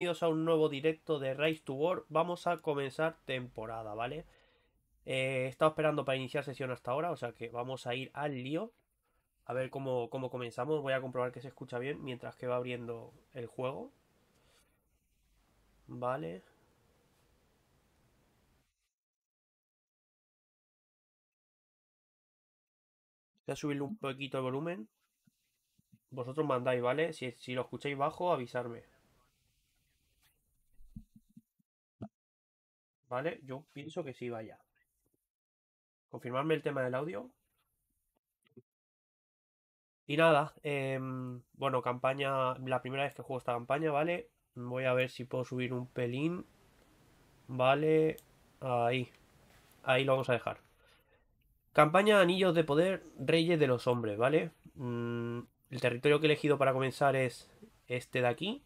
Bienvenidos a un nuevo directo de Race to War. Vamos a comenzar temporada, ¿vale? Eh, he estado esperando para iniciar sesión hasta ahora, o sea que vamos a ir al lío. A ver cómo, cómo comenzamos. Voy a comprobar que se escucha bien mientras que va abriendo el juego. Vale. Voy a subirle un poquito el volumen. Vosotros mandáis, ¿vale? Si, si lo escucháis bajo, avisarme. ¿Vale? Yo pienso que sí vaya. Confirmarme el tema del audio. Y nada, em, bueno, campaña, la primera vez que juego esta campaña, ¿vale? Voy a ver si puedo subir un pelín. Vale, ahí. Ahí lo vamos a dejar. Campaña Anillos de Poder, Reyes de los Hombres, ¿vale? Mm, el territorio que he elegido para comenzar es este de aquí.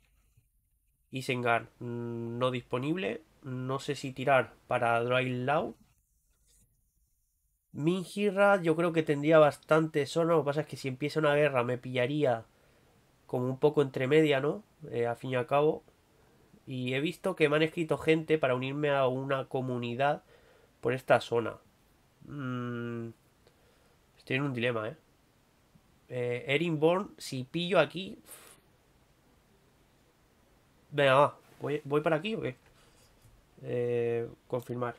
Y Sengar. Mm, no disponible no sé si tirar para Dry Min Minjira yo creo que tendría bastante zona. Lo que pasa es que si empieza una guerra me pillaría como un poco entre media, ¿no? Eh, a fin y al cabo. Y he visto que me han escrito gente para unirme a una comunidad por esta zona. Mm, estoy en un dilema, ¿eh? eh Erinborn, si pillo aquí... Venga, va. ¿Voy, ¿Voy para aquí o qué? Eh, confirmar.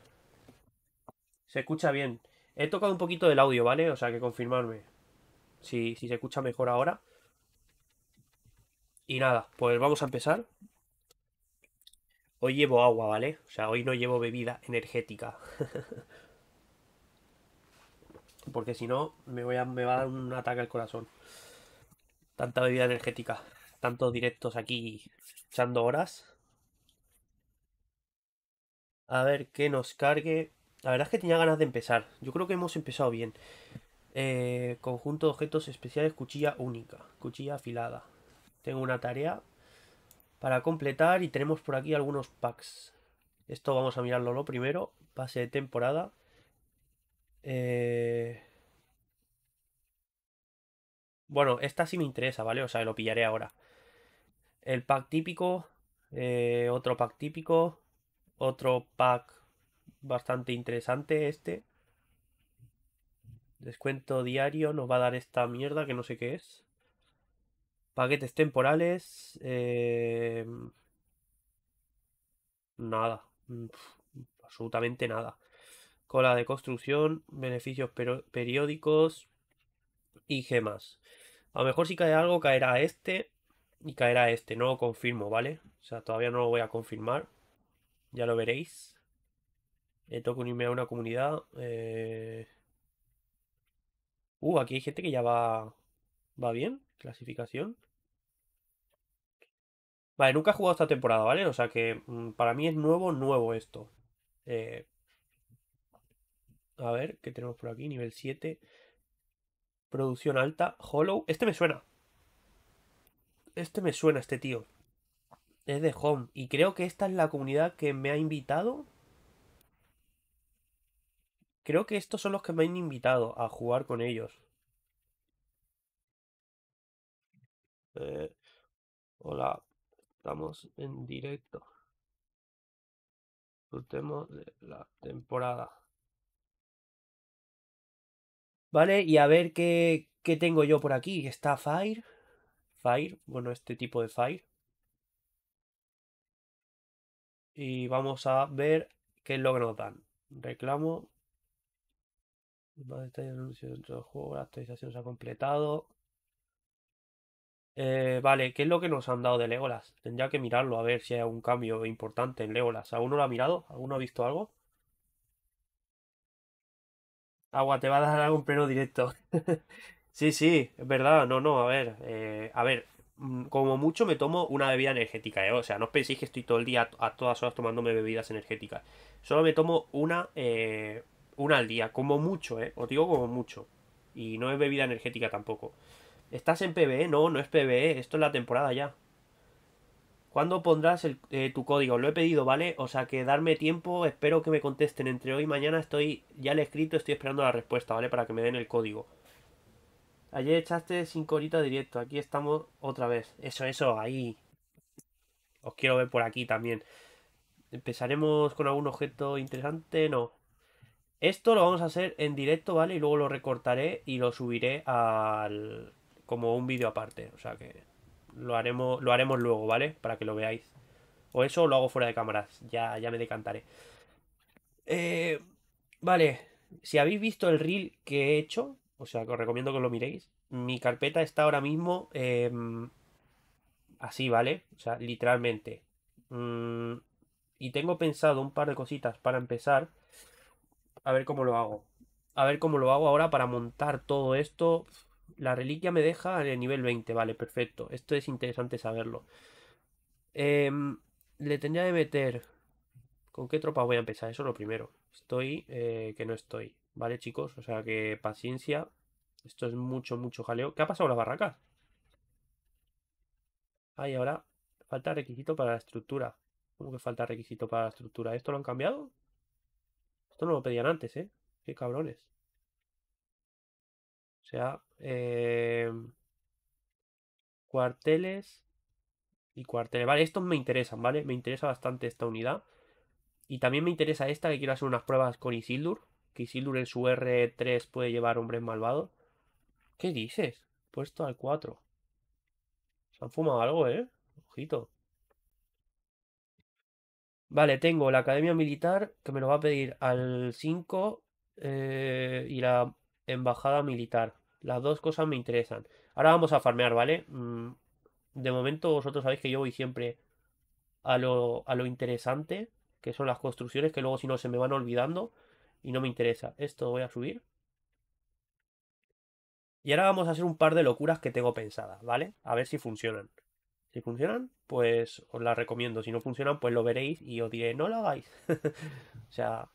Se escucha bien. He tocado un poquito del audio, ¿vale? O sea que confirmarme. Si, si se escucha mejor ahora. Y nada, pues vamos a empezar. Hoy llevo agua, ¿vale? O sea, hoy no llevo bebida energética. Porque si no, me, voy a, me va a dar un ataque al corazón. Tanta bebida energética. Tantos directos aquí echando horas. A ver qué nos cargue. La verdad es que tenía ganas de empezar. Yo creo que hemos empezado bien. Eh, conjunto de objetos especiales, cuchilla única, cuchilla afilada. Tengo una tarea para completar y tenemos por aquí algunos packs. Esto vamos a mirarlo lo primero. Pase de temporada. Eh, bueno, esta sí me interesa, ¿vale? O sea, lo pillaré ahora. El pack típico. Eh, otro pack típico otro pack bastante interesante este. Descuento diario nos va a dar esta mierda que no sé qué es. Paquetes temporales. Eh, nada. absolutamente nada. Cola de construcción, beneficios periódicos y gemas. A lo mejor si cae algo caerá este y caerá este. No lo confirmo, ¿vale? O sea, todavía no lo voy a confirmar. Ya lo veréis. He tengo que unirme a una comunidad. Eh. Uh, aquí hay gente que ya va. Va bien. Clasificación. Vale, nunca he jugado esta temporada, ¿vale? O sea que mm, para mí es nuevo, nuevo esto. Eh. A ver, ¿qué tenemos por aquí? Nivel 7. Producción alta. Hollow. Este me suena. Este me suena, este tío. Es de Home. Y creo que esta es la comunidad que me ha invitado. Creo que estos son los que me han invitado a jugar con ellos. Eh, hola, estamos en directo. Disfrutemos de la temporada. Vale, y a ver qué, qué tengo yo por aquí. Está Fire. Fire, bueno, este tipo de Fire y vamos a ver qué es lo que nos dan. Reclamo. dentro juego. La actualización se ha completado. Eh, vale, ¿qué es lo que nos han dado de Legolas? Tendría que mirarlo a ver si hay algún cambio importante en Legolas. ¿Alguno lo ha mirado? ¿Alguno ha visto algo? Agua, te va a dar algún pleno directo. sí, sí, es verdad. No, no, a ver. Eh, a ver, Mm, como mucho me tomo una bebida energética, ¿eh? o sea, no penséis que estoy todo el día a todas horas tomándome bebidas energéticas. Solo me tomo una, eh, una al día, como mucho, ¿eh? Os digo como mucho. Y no es bebida energética tampoco. ¿Estás en PBE? ¿eh? No, no es PBE, esto es la temporada ya. ¿Cuándo pondrás el, tu código? Lo he pedido, ¿vale? O sea que darme tiempo, espero que me contesten entre hoy y mañana. Estoy ya le he escrito, estoy esperando la respuesta, ¿vale? Para que me den el código. Ayer echaste cinco horitas directo, aquí estamos otra vez. Eso, eso, ahí. Os quiero ver por aquí también. Empezaremos con algún objeto interesante, no. Esto lo vamos a hacer en directo, ¿vale? Y luego lo recortaré y lo subiré al... como un vídeo aparte. O sea que lo haremos, lo haremos luego, ¿vale? Para que lo veáis. O eso lo hago fuera de cámaras. Ya, ya me decantaré. Eh, vale. Si habéis visto el reel que he hecho, o sea, os recomiendo que lo miréis. Mi carpeta está ahora mismo em, así, ¿vale? O sea, literalmente. Mm, y tengo pensado un par de cositas para empezar. A ver cómo lo hago. A ver cómo lo hago ahora para montar todo esto. La reliquia me deja en nivel 20, vale, perfecto. Esto es interesante saberlo. Em, le tendría que meter... ¿Con qué tropa voy a empezar? Eso es lo primero. Estoy... Eh, que no estoy. ¿Vale, chicos? O sea que paciencia. Esto es mucho, mucho jaleo. ¿Qué ha pasado en las barracas? ahí ahora falta requisito para la estructura. ¿Cómo que falta requisito para la estructura? ¿Esto lo han cambiado? Esto no lo pedían antes, ¿eh? Qué cabrones. O sea, eh, cuarteles y cuarteles. Vale, estos me interesan, ¿vale? Me interesa bastante esta unidad. Y también me interesa esta que quiero hacer unas pruebas con Isildur que Isildur en su R3 puede llevar hombres malvados. ¿Qué dices? Puesto al 4. Se han fumado algo, ¿eh? Ojito. Vale, tengo la Academia Militar, que me lo va a pedir al 5, eh, y la Embajada Militar. Las dos cosas me interesan. Ahora vamos a farmear, ¿vale? Mm, de momento vosotros sabéis que yo voy siempre a lo, a lo interesante, que son las construcciones, que luego si no se me van olvidando y no me interesa. Esto voy a subir. Y ahora vamos a hacer un par de locuras que tengo pensadas, ¿vale? A ver si funcionan. Si funcionan, pues os las recomiendo. Si no funcionan, pues lo veréis y os diré, no lo hagáis. o sea...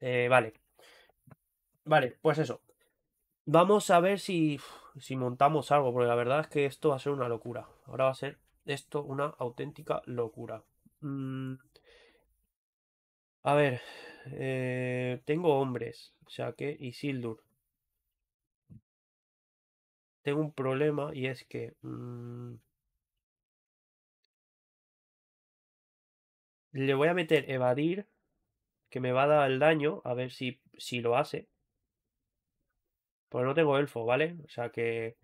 Eh, vale. Vale, pues eso. Vamos a ver si, si montamos algo, porque la verdad es que esto va a ser una locura. Ahora va a ser esto una auténtica locura. Mm. A ver, eh, tengo hombres, o sea que Sildur. Tengo un problema y es que... Mm, le voy a meter evadir, que me va a dar el daño, a ver si, si lo hace. Pues no tengo elfo, ¿vale? O sea que...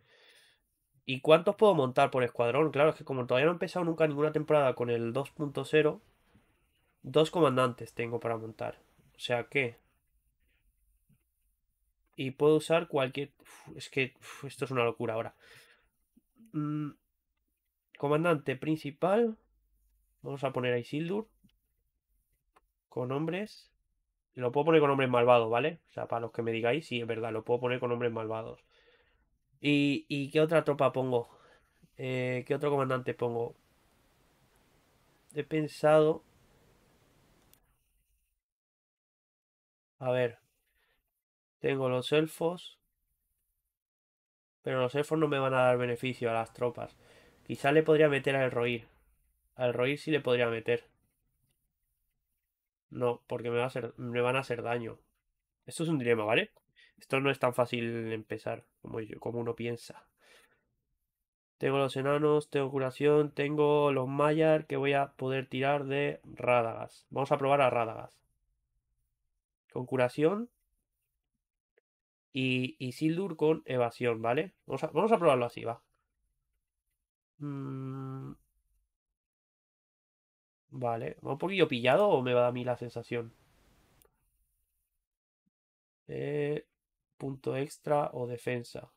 ¿Y cuántos puedo montar por escuadrón? Claro, es que como todavía no he empezado nunca ninguna temporada con el 2.0 Dos comandantes tengo para montar. O sea que... Y puedo usar cualquier... es que esto es una locura ahora. Mm, comandante principal. Vamos a poner a Isildur. Con hombres. Lo puedo poner con hombres malvados, ¿vale? O sea, para los que me digáis, sí, es verdad, lo puedo poner con hombres malvados. ¿Y, y qué otra tropa pongo? Eh, ¿Qué otro comandante pongo? He pensado A ver. Tengo los elfos. Pero los elfos no me van a dar beneficio a las tropas. Quizá le podría meter al roír. Al roír sí le podría meter. No, porque me, van a hacer daño. Esto es un dilema, ¿vale? Esto no es tan fácil empezar como, como uno piensa. Tengo los enanos, tengo curación, tengo los Mayar que voy a poder tirar de Rádagas. Vamos a probar a Rádagas con curación. Y, Sildur con evasión, ¿vale? Vamos a, probarlo así, va. Mm. Vale, ¿va un poquillo pillado o me va a dar a mí la sensación? Eh, punto extra o defensa.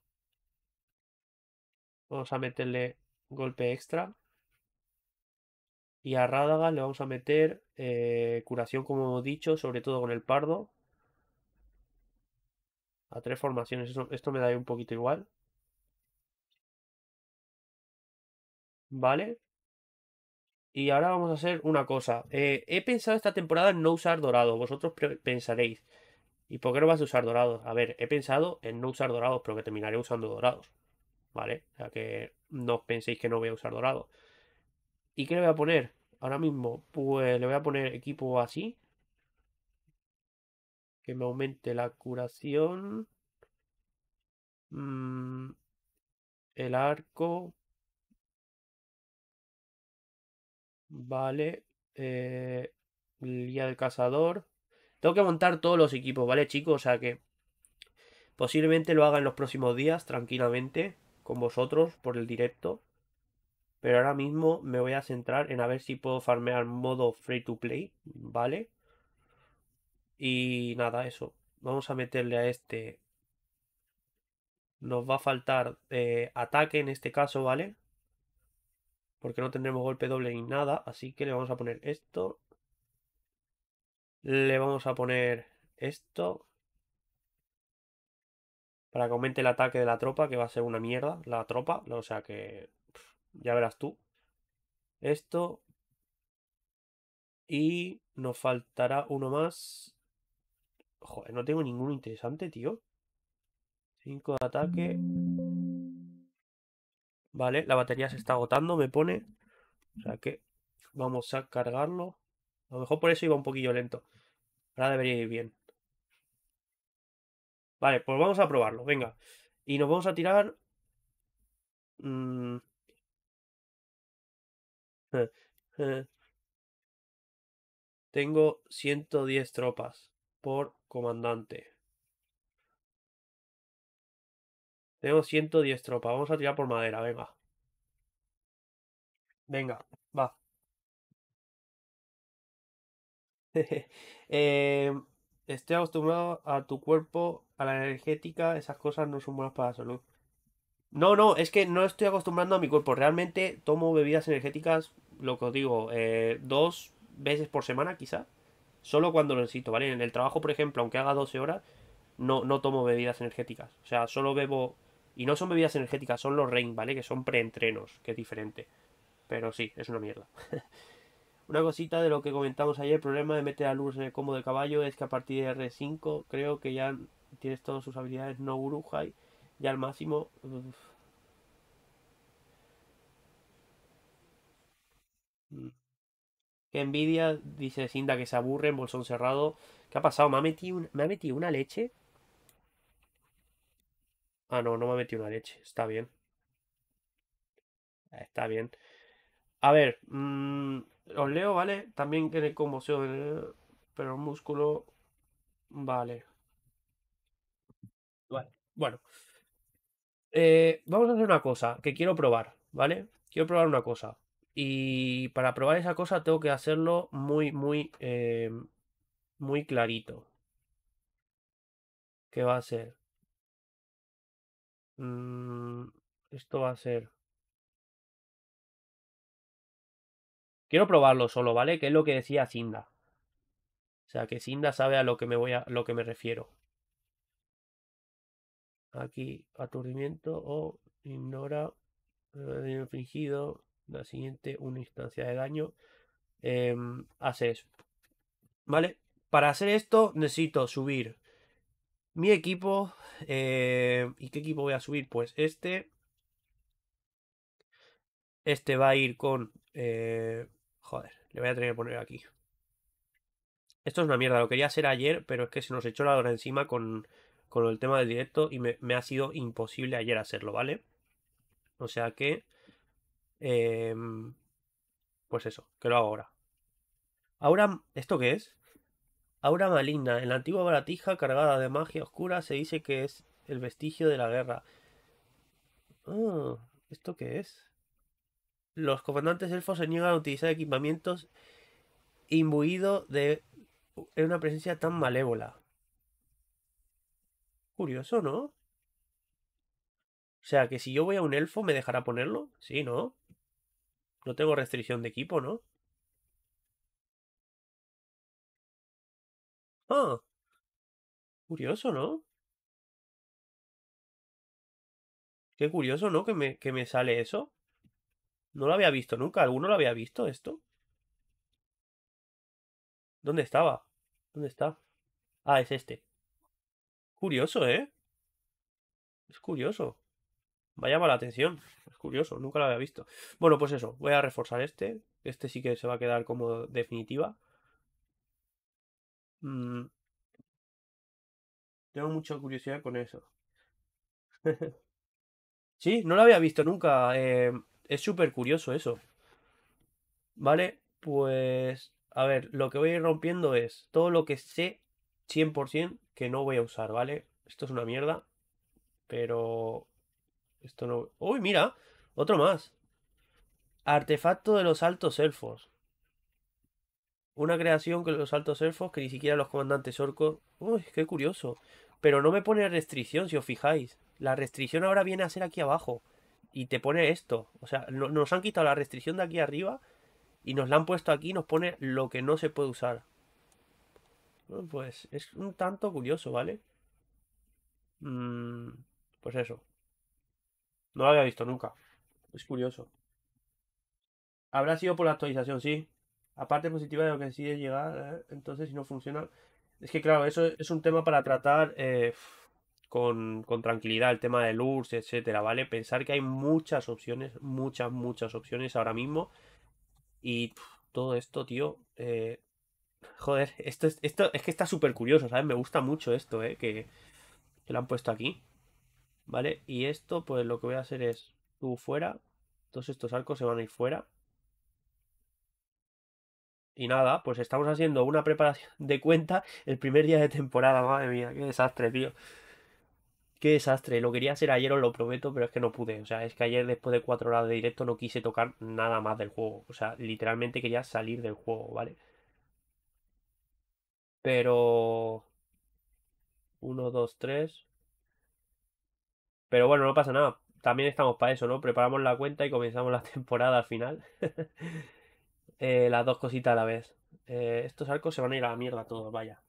Vamos a meterle golpe extra. Y a Rádaga le vamos a meter eh, curación, como he dicho, sobre todo con el pardo. A tres formaciones, esto me da un poquito igual. ¿Vale? Y ahora vamos a hacer una cosa. Eh, he pensado esta temporada en no usar dorado. Vosotros pensaréis, ¿y por qué no vas a usar dorado? A ver, he pensado en no usar dorados, pero que terminaré usando dorados. ¿Vale? O sea que no penséis que no voy a usar dorado. ¿Y qué le voy a poner? ahora mismo, pues le voy a poner equipo así. Que me aumente la curación. Mm, el arco. Vale. Eh, el guía del cazador. Tengo que montar todos los equipos, ¿vale, chicos? O sea que posiblemente lo haga en los próximos días, tranquilamente, con vosotros, por el directo. Pero ahora mismo me voy a centrar en a ver si puedo farmear modo free to play, ¿vale? Y nada, eso. Vamos a meterle a este. Nos va a faltar eh, ataque en este caso, ¿vale? Porque no tendremos golpe doble ni nada. Así que le vamos a poner esto. Le vamos a poner esto. Para que aumente el ataque de la tropa, que va a ser una mierda. La tropa, o sea que ya verás tú. Esto. Y nos faltará uno más. Joder, no tengo ninguno interesante, tío. 5 de ataque. Vale, la batería se está agotando, me pone. O sea que vamos a cargarlo. A lo mejor por eso iba un poquillo lento. Ahora debería ir bien. Vale, pues vamos a probarlo, venga. Y nos vamos a tirar... Mmm, Eh, tengo 110 tropas por comandante. Tengo 110 tropas. Vamos a tirar por madera, venga. Venga, va. eh, estoy acostumbrado a tu cuerpo, a la energética. Esas cosas no son buenas para la salud. No, no, es que no estoy acostumbrando a mi cuerpo. Realmente tomo bebidas energéticas, lo que os digo, eh, dos veces por semana quizá. Solo cuando lo necesito, ¿vale? En el trabajo, por ejemplo, aunque haga 12 horas, no, no tomo bebidas energéticas. O sea, solo bebo... Y no son bebidas energéticas, son los Rain, ¿vale? Que son preentrenos, que es diferente. Pero sí, es una mierda. una cosita de lo que comentamos ayer, el problema de meter a luz en el combo de caballo es que a partir de R5 creo que ya tienes todas sus habilidades no Hai. Ya al máximo... Qué envidia, dice Cinda, que se aburre en bolsón cerrado. ¿Qué ha pasado? ¿Me ha metido, ¿Me una leche? Ah, no, no me ha metido una leche. Está bien. Está bien. A ver, mm, os leo, ¿vale? También tiene conmoción, ¿eh? pero el músculo... Vale. Vale. Bueno. Eh, vamos a hacer una cosa que quiero probar, ¿vale? Quiero probar una cosa. Y para probar esa cosa tengo que hacerlo muy, muy, eh, muy clarito. ¿Qué va a ser? Mm, esto va a ser... Quiero probarlo solo, ¿vale? Que es lo que decía Cinda O sea, que Cinda sabe a lo que me voy a, lo que me refiero aquí aturdimiento o ignora el eh, daño la siguiente una instancia de daño, em, hace eso. ¿Vale? Para hacer esto necesito subir mi equipo. Eh, ¿Y qué equipo voy a subir? Pues este. Este va a ir con... Eh, joder, le voy a tener que poner aquí. Esto es una mierda, lo quería hacer ayer, pero es que se nos echó la hora encima con con el tema del directo y me, ha sido imposible ayer hacerlo, ¿vale? O sea que... Em, pues eso, que lo hago ahora. Ahora, ¿esto qué es? Aura maligna. En la antigua baratija cargada de magia oscura se dice que es el vestigio de la guerra. Oh, ¿Esto qué es? Los comandantes elfos se niegan a utilizar equipamientos imbuidos de una presencia tan malévola. Curioso, ¿no? O sea, que si yo voy a un elfo, ¿me dejará ponerlo? Sí, ¿no? No tengo restricción de equipo, ¿no? Ah. Curioso, ¿no? Qué curioso, ¿no? Que me, que me sale eso. No lo había visto nunca. ¿Alguno lo había visto esto? ¿Dónde estaba? ¿Dónde está? Ah, es este. Curioso, ¿eh? Es curioso. Me ha la atención. Es curioso, nunca lo había visto. Bueno, pues eso, voy a reforzar este. Este sí que se va a quedar como definitiva. Mm. Tengo mucha curiosidad con eso. sí, no lo había visto nunca. Eh, es súper curioso eso. Vale, pues... A ver, lo que voy a ir rompiendo es todo lo que sé 100% que no voy a usar, ¿vale? Esto es una mierda, pero esto no... ¡Uy, mira! Otro más. Artefacto de los altos elfos. Una creación que los altos elfos que ni siquiera los comandantes orcos... ¡Uy, qué curioso! Pero no me pone restricción, si os fijáis. La restricción ahora viene a ser aquí abajo. Y te pone esto. O sea, nos han quitado la restricción de aquí arriba y nos la han puesto aquí y nos pone lo que no se puede usar. Pues es un tanto curioso, ¿vale? Mm, pues eso. No lo había visto nunca. Es curioso. Habrá sido por la actualización, sí. Aparte positiva de lo que decide llegar, eh, entonces si no funciona. Es que claro, eso es un tema para tratar eh, con, tranquilidad, el tema de lurs etcétera, ¿vale? Pensar que hay muchas opciones, muchas, muchas opciones ahora mismo. Y todo esto, tío, eh, Joder, esto, es, esto es que está súper curioso, ¿sabes? Me gusta mucho esto, ¿eh? Que, lo han puesto aquí. ¿Vale? Y esto, pues lo que voy a hacer es tú fuera. Todos estos arcos se van a ir fuera. Y nada, pues estamos haciendo una preparación de cuenta el primer día de temporada. Madre mía, qué desastre, tío. Qué desastre. Lo quería hacer ayer, os lo prometo, pero es que no pude. O sea, es que ayer después de cuatro horas de directo no quise tocar nada más del juego. O sea, literalmente quería salir del juego, ¿vale? Pero... 1, 2, 3. Pero bueno, no pasa nada. También estamos para eso, ¿no? Preparamos la cuenta y comenzamos la temporada al final. Eh, las dos cositas a la vez. Eh, estos arcos se van a ir a la mierda todos, vaya.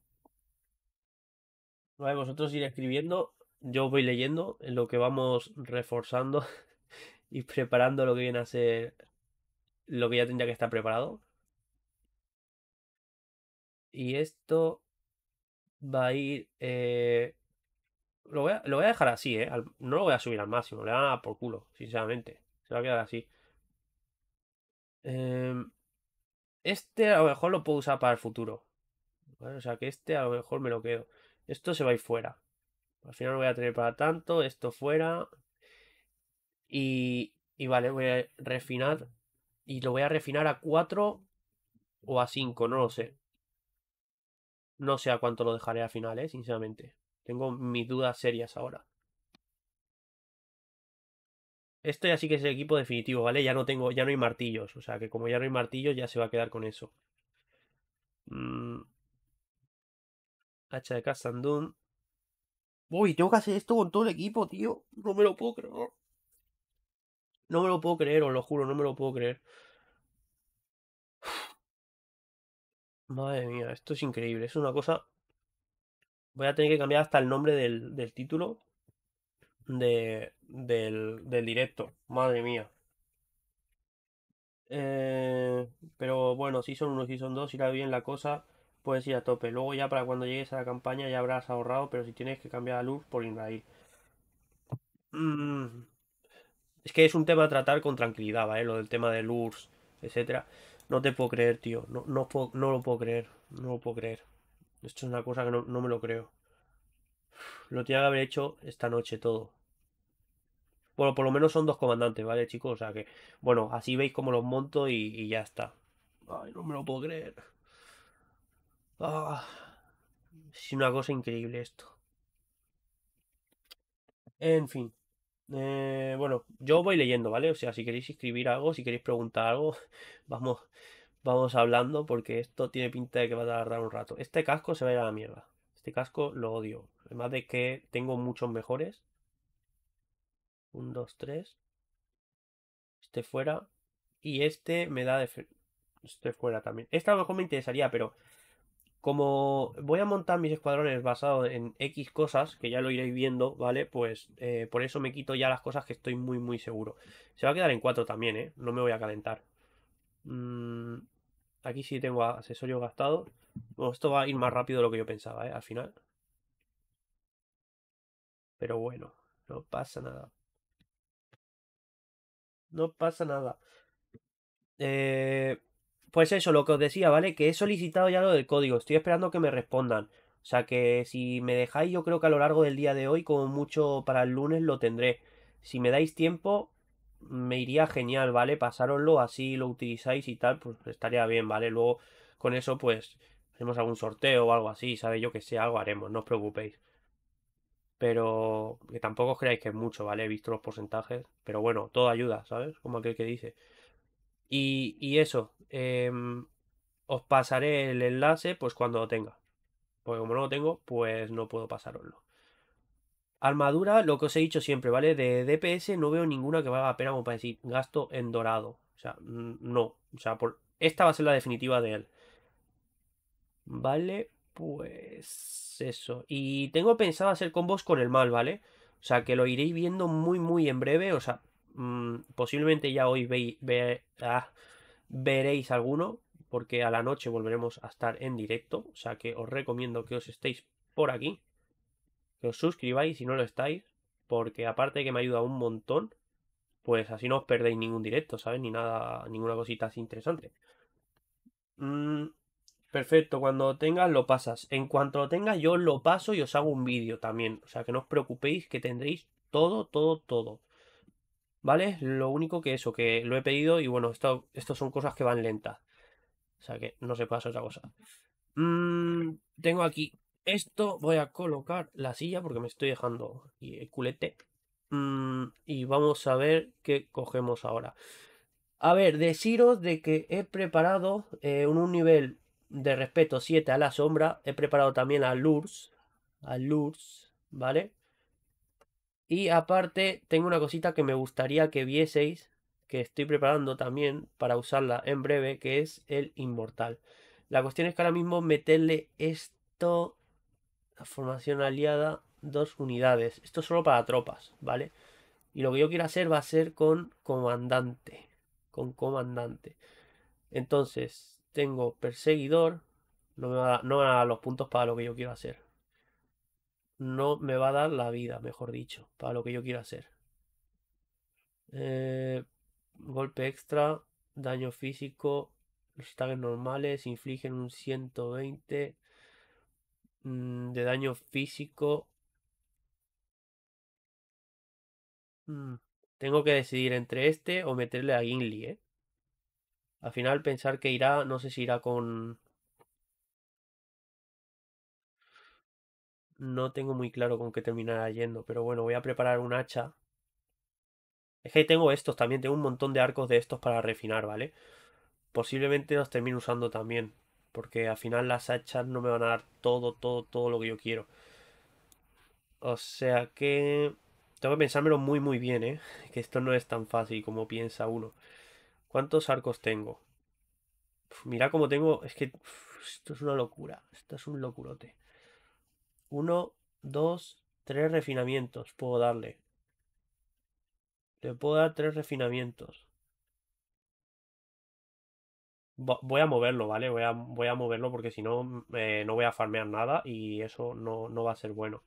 vosotros ir escribiendo. Yo voy leyendo lo que vamos reforzando y preparando lo que viene a ser lo que ya tendría que estar preparado. Y esto va a ir... Eh, lo, voy a, dejar así, ¿eh? no lo voy a subir al máximo, le va a dar por culo, sinceramente. Se va a quedar así. Em, este a lo mejor lo puedo usar para el futuro. O sea que este a lo mejor me lo quedo. Esto se va a ir fuera. Al final lo voy a tener para tanto. Esto fuera. Y, y vale, voy a refinar. Y lo voy a refinar a 4 o a 5, no lo sé. No sé a cuánto lo dejaré a finales, sinceramente. Tengo mis dudas serias ahora. Esto ya sí que es el equipo definitivo, ¿vale? Ya no tengo, ya no hay martillos. O sea que como ya no hay martillos, ya se va a quedar con eso. H mm. Hacha de Castandum. Uy, tengo que hacer esto con todo el equipo, tío. No me lo puedo creer. No me lo puedo creer, os lo juro, no me lo puedo creer. Madre mía, esto es increíble. Es una cosa. Voy a tener que cambiar hasta el nombre del, del título de, del, del, directo. Madre mía. Eh, pero bueno, si son uno, si son si irá bien la cosa. Puedes ir a tope. Luego ya para cuando llegues a la campaña ya habrás ahorrado, pero si tienes que cambiar a luz por Israel. Mm, es que es un tema a tratar con tranquilidad, ¿vale? Lo del tema de luz, etcétera. No te puedo creer, tío. No, no, lo puedo creer. No lo puedo creer. Esto es una cosa que no, me lo creo. Lo tenía que haber hecho esta noche todo. Bueno, por lo menos son dos comandantes, ¿vale, chicos? O sea que, bueno, así veis como los monto y, ya está. Ay, no me lo puedo creer. Ah, es una cosa increíble esto. En fin. Eh, bueno, yo voy leyendo, ¿vale? O sea, si queréis escribir algo, si queréis preguntar algo, vamos, vamos hablando porque esto tiene pinta de que va a tardar un rato. Este casco se va a ir a la mierda. Este casco lo odio. Además de que tengo muchos mejores. Un, dos, tres. Este fuera. Y este me da de... Este fuera también. Este a lo mejor me interesaría, pero como voy a montar mis escuadrones basados en X cosas, que ya lo iréis viendo, ¿vale? Pues eh, por eso me quito ya las cosas que estoy muy, muy seguro. Se va a quedar en 4 también, ¿eh? No me voy a calentar. Mm, aquí sí tengo accesorio gastado. Bueno, esto va a ir más rápido de lo que yo pensaba, ¿eh? Al final. Pero bueno, no pasa nada. No pasa nada. Eh... Pues eso, lo que os decía, ¿vale? Que he solicitado ya lo del código, estoy esperando que me respondan. O sea que si me dejáis, yo creo que a lo largo del día de hoy, como mucho para el lunes, lo tendré. Si me dais tiempo, me iría genial, ¿vale? Pasároslo así, lo utilizáis y tal, pues estaría bien, ¿vale? Luego con eso, pues hacemos algún sorteo o algo así, ¿sabes? Yo que sé, algo haremos, no os preocupéis. Pero que tampoco os creáis que es mucho, ¿vale? He visto los porcentajes, pero bueno, todo ayuda, ¿sabes? Como aquel que dice. Y, eso, em, os pasaré el enlace pues cuando lo tenga. Porque como no lo tengo, pues no puedo pasároslo. Armadura, lo que os he dicho siempre, ¿vale? De DPS no veo ninguna que valga la pena como para decir gasto en dorado. O sea, no. O sea, por... esta va a ser la definitiva de él. Vale, pues eso. Y tengo pensado hacer combos con el mal, ¿vale? O sea, que lo iréis viendo muy, muy en breve. O sea, Mm, posiblemente ya hoy ah, veréis alguno, porque a la noche volveremos a estar en directo, o sea que os recomiendo que os estéis por aquí, que os suscribáis si no lo estáis, porque aparte que me ayuda un montón, pues así no os perdéis ningún directo, ¿sabes? Ni nada, ninguna cosita así interesante. Mm, perfecto, cuando tengas lo pasas. En cuanto lo tengas yo lo paso y os hago un vídeo también, o sea que no os preocupéis que tendréis todo, todo, todo. ¿Vale? Lo único que eso, que lo he pedido y bueno, esto, son cosas que van lentas. O sea que no se pasa otra cosa. Mm, tengo aquí esto. Voy a colocar la silla porque me estoy dejando el culete. Mm, y vamos a ver qué cogemos ahora. A ver, deciros de que he preparado eh, un, nivel de respeto 7 a la sombra. He preparado también a Lurs. A Lurs, ¿vale? Y aparte, tengo una cosita que me gustaría que vieseis, que estoy preparando también para usarla en breve, que es el inmortal. La cuestión es que ahora mismo meterle esto, la formación aliada, dos unidades. Esto es solo para tropas, ¿vale? Y lo que yo quiero hacer va a ser con comandante. Con comandante. Entonces, tengo perseguidor. No me no va a dar los puntos para lo que yo quiero hacer no me va a dar la vida, mejor dicho, para lo que yo quiero hacer. Eh, golpe extra, daño físico, los ataques normales infligen un 120 mm, de daño físico. Mm, tengo que decidir entre este o meterle a Gimli, ¿eh? Al final pensar que irá, no sé si irá con No tengo muy claro con qué terminará yendo, pero bueno, voy a preparar un hacha. Es que tengo estos también, tengo un montón de arcos de estos para refinar, ¿vale? Posiblemente los termine usando también, porque al final las hachas no me van a dar todo, todo, todo lo que yo quiero. O sea que... Tengo que pensármelo muy, muy bien, ¿eh? Que esto no es tan fácil como piensa uno. ¿Cuántos arcos tengo? Mira cómo tengo... Es que... esto es una locura. Esto es un locurote. Uno, dos, tres refinamientos puedo darle. Le puedo dar tres refinamientos. Voy a moverlo, ¿vale? Voy a, moverlo porque si no, mm, eh, no voy a farmear nada y eso no, no va a ser bueno.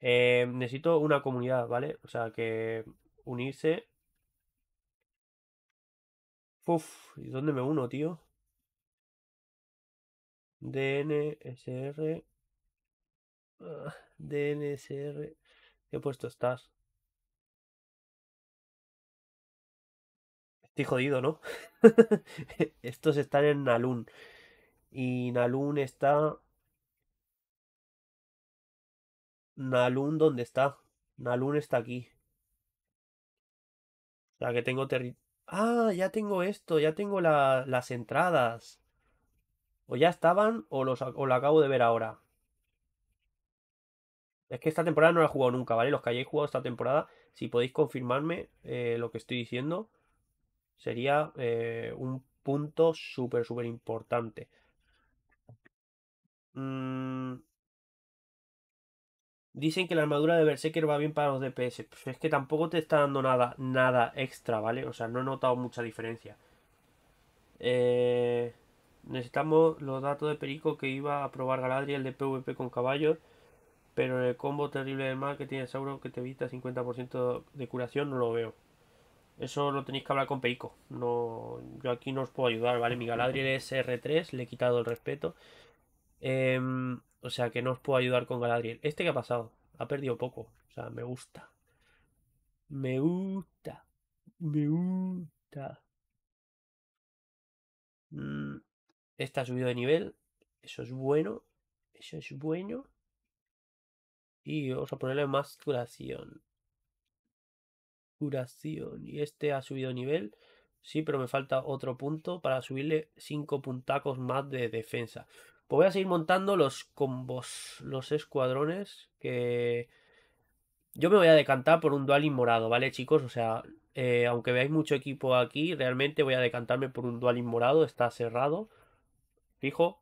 Eh, necesito una comunidad, ¿vale? O sea, que unirse. Uf, ¿y dónde me uno, tío? DNSR. Ah, DNSR. ¿Qué puesto estás? Estoy jodido, ¿no? Estos están en Nalun. Y Nalun está. Nalun, ¿dónde está? Nalun está aquí. O sea que tengo Ah, ya tengo esto, ya tengo la, las entradas. O ya estaban o, los, lo acabo de ver ahora. Es que esta temporada no la he jugado nunca, ¿vale? Los que hayáis jugado esta temporada, si podéis confirmarme eh, lo que estoy diciendo, sería eh, un punto súper, súper importante. Mm. Dicen que la armadura de Berserker va bien para los DPS. Pues es que tampoco te está dando nada, nada extra, ¿vale? O sea, no he notado mucha diferencia. Eh... Necesitamos los datos de Perico que iba a probar Galadriel de PvP con caballos, pero el combo terrible del mal que tiene Sauro que te evita 50% de curación no lo veo. Eso lo tenéis que hablar con Perico. No, yo aquí no os puedo ayudar, ¿vale? Mi Galadriel es R3, le he quitado el respeto. Em, o sea que no os puedo ayudar con Galadriel. ¿Este que ha pasado? Ha perdido poco. O sea, me gusta. Me gusta. Me gusta. Mm ha subido de nivel. Eso es bueno. Eso es bueno. Y vamos a ponerle más curación. Curación. Y este ha subido de nivel. Sí, pero me falta otro punto para subirle 5 puntacos más de defensa. Pues voy a seguir montando los combos, los escuadrones que... Yo me voy a decantar por un dual morado, ¿vale, chicos? O sea, eh, aunque veáis mucho equipo aquí, realmente voy a decantarme por un dual morado. Está cerrado fijo,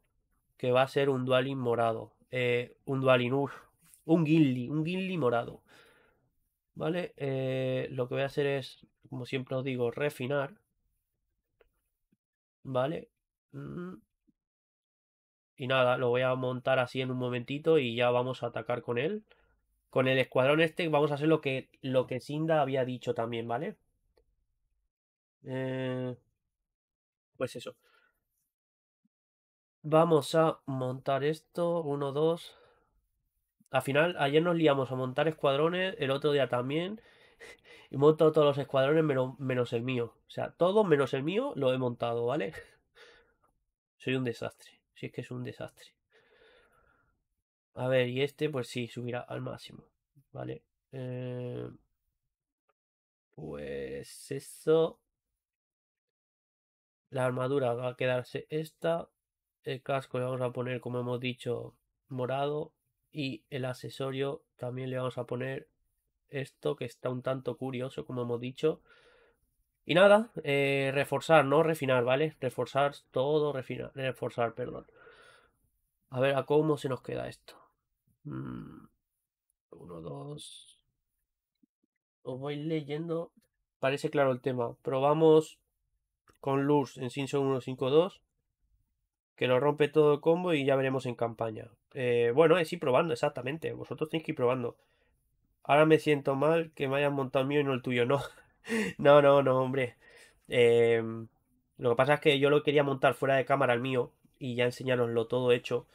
que va a ser un Dualin morado. Eh, un Dualin, un Gilly, un Gilly morado. ¿Vale? Eh, lo que voy a hacer es, como siempre os digo, refinar. ¿Vale? Mm. Y nada, lo voy a montar así en un momentito y ya vamos a atacar con él. Con el escuadrón este vamos a hacer lo que, lo que Sinda había dicho también, ¿vale? Eh, pues eso. Vamos a montar esto. Uno, dos. Al final, ayer nos liamos a montar escuadrones, el otro día también. y monto todos los escuadrones menos, el mío. O sea, todo menos el mío lo he montado, ¿vale? Soy un desastre. Si es que es un desastre. A ver, y este, pues sí, subirá al máximo. Vale. Eh, pues eso. La armadura va a quedarse esta el eh, casco le vamos a poner, como hemos dicho, morado. Y el accesorio también le vamos a poner esto que está un tanto curioso, como hemos dicho. Y nada, eh, reforzar, no refinar, ¿vale? Reforzar todo, refinar, reforzar, perdón. A ver, ¿a cómo se nos queda esto? Mm, uno, dos. Os voy leyendo. Parece claro el tema. Probamos con luz en cinco 152 que lo rompe todo el combo y ya veremos en campaña. Eh, bueno, es ir probando, exactamente. Vosotros tenéis que ir probando. Ahora me siento mal que me hayan montado el mío y no el tuyo, no. no, no, no, hombre. Em, lo que pasa es que yo lo quería montar fuera de cámara el mío y ya enseñaroslo todo hecho.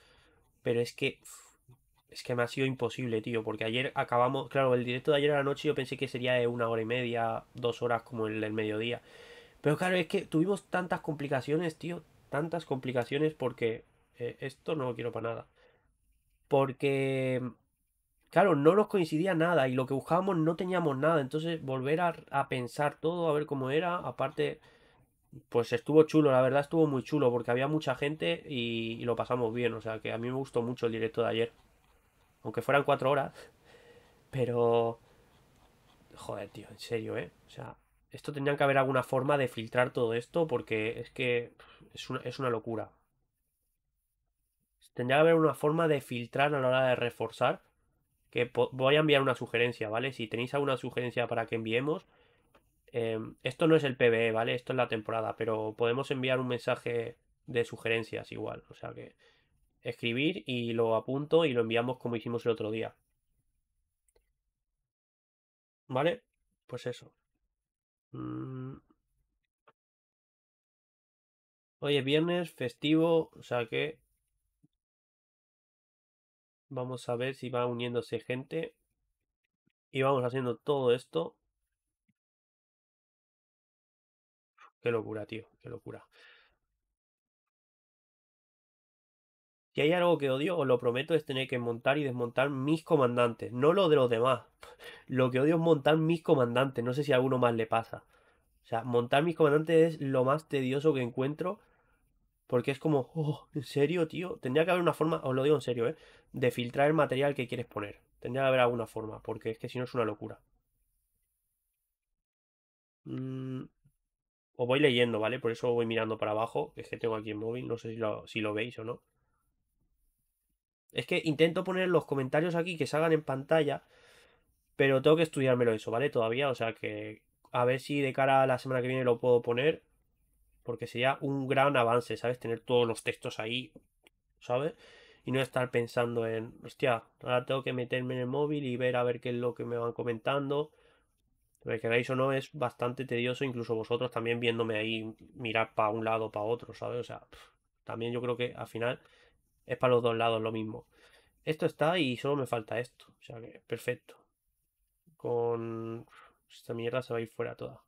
Pero es que. Es que me ha sido imposible, tío. Porque ayer acabamos. Claro, el directo de ayer a la noche yo pensé que sería de una hora y media, dos horas como el del mediodía. Pero claro, es que tuvimos tantas complicaciones, tío tantas complicaciones porque eh, esto no lo quiero para nada. Porque, claro, no nos coincidía nada y lo que buscábamos no teníamos nada. Entonces, volver a, pensar todo, a ver cómo era, aparte, pues estuvo chulo, la verdad estuvo muy chulo porque había mucha gente y, y lo pasamos bien. O sea, que a mí me gustó mucho el directo de ayer. Aunque fueran cuatro horas. Pero... Joder, tío, en serio, ¿eh? O sea, esto tendría que haber alguna forma de filtrar todo esto porque es que es una, es una locura. Tendría que haber una forma de filtrar a la hora de reforzar. Que voy a enviar una sugerencia, ¿vale? Si tenéis alguna sugerencia para que enviemos, em, esto no es el PBE, ¿vale? Esto es la temporada, pero podemos enviar un mensaje de sugerencias igual. O sea que escribir y lo apunto y lo enviamos como hicimos el otro día. ¿Vale? Pues eso. Hoy mm. es viernes, festivo, o sea que vamos a ver si va uniéndose gente y vamos haciendo todo esto. Qué locura, tío, qué locura. Si hay algo que odio, os lo prometo, es tener que montar y desmontar mis comandantes, no lo de los demás. Lo que odio es montar mis comandantes, no sé si a alguno más le pasa. O sea, montar mis comandantes es lo más tedioso que encuentro. Porque es como, oh, en serio, tío. Tendría que haber una forma, os lo digo en serio, ¿eh? De filtrar el material que quieres poner. Tendría que haber alguna forma, porque es que si no es una locura. Mm, os voy leyendo, ¿vale? Por eso voy mirando para abajo. Es que tengo aquí en móvil, no sé si si lo veis o no. Es que intento poner los comentarios aquí que salgan en pantalla, pero tengo que estudiármelo eso, ¿vale? Todavía, o sea que a ver si de cara a la semana que viene lo puedo poner, porque sería un gran avance, ¿sabes? Tener todos los textos ahí, ¿sabes? Y no estar pensando en, hostia, ahora tengo que meterme en el móvil y ver a ver qué es lo que me van comentando. que queráis o no, es bastante tedioso, incluso vosotros también viéndome ahí mirar para un lado, para otro, ¿sabes? O sea, también yo creo que al final es para los dos lados lo mismo. Esto está y solo me falta esto. O sea que perfecto. Con esta mierda se va a ir fuera toda.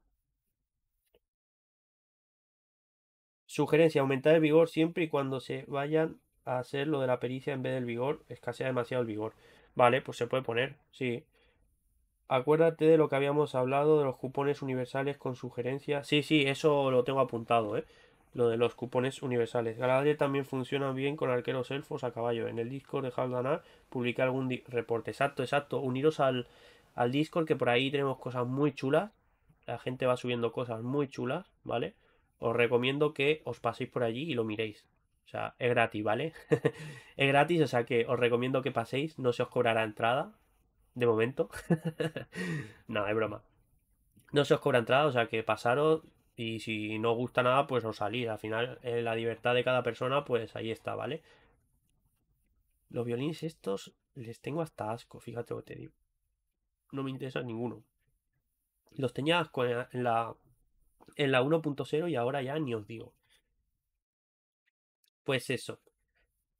Sugerencia, aumentar el vigor siempre y cuando se vayan a hacer lo de la pericia en vez del vigor. Escasea demasiado el vigor. Vale, pues se puede poner, sí. Acuérdate de lo que habíamos hablado de los cupones universales con sugerencia. Sí, sí, eso lo tengo apuntado, ¿eh? lo de los cupones universales. Galadriel también funciona bien con arqueros elfos a caballo. En el Discord de Haldanar publicar algún reporte. Exacto, exacto. Uniros al, al Discord que por ahí tenemos cosas muy chulas. La gente va subiendo cosas muy chulas, ¿vale? Os recomiendo que os paséis por allí y lo miréis. O sea, es gratis, ¿vale? es gratis, o sea que os recomiendo que paséis. No se os cobrará entrada. De momento. no, es broma. No se os cobra entrada, o sea que pasaros, y si no gusta nada, pues os salís. Al final, eh, la libertad de cada persona, pues ahí está, ¿vale? Los violines estos les tengo hasta asco, fíjate lo que te digo. No me interesa ninguno. Los tenía asco en la, en la 1.0 y ahora ya ni os digo. Pues eso.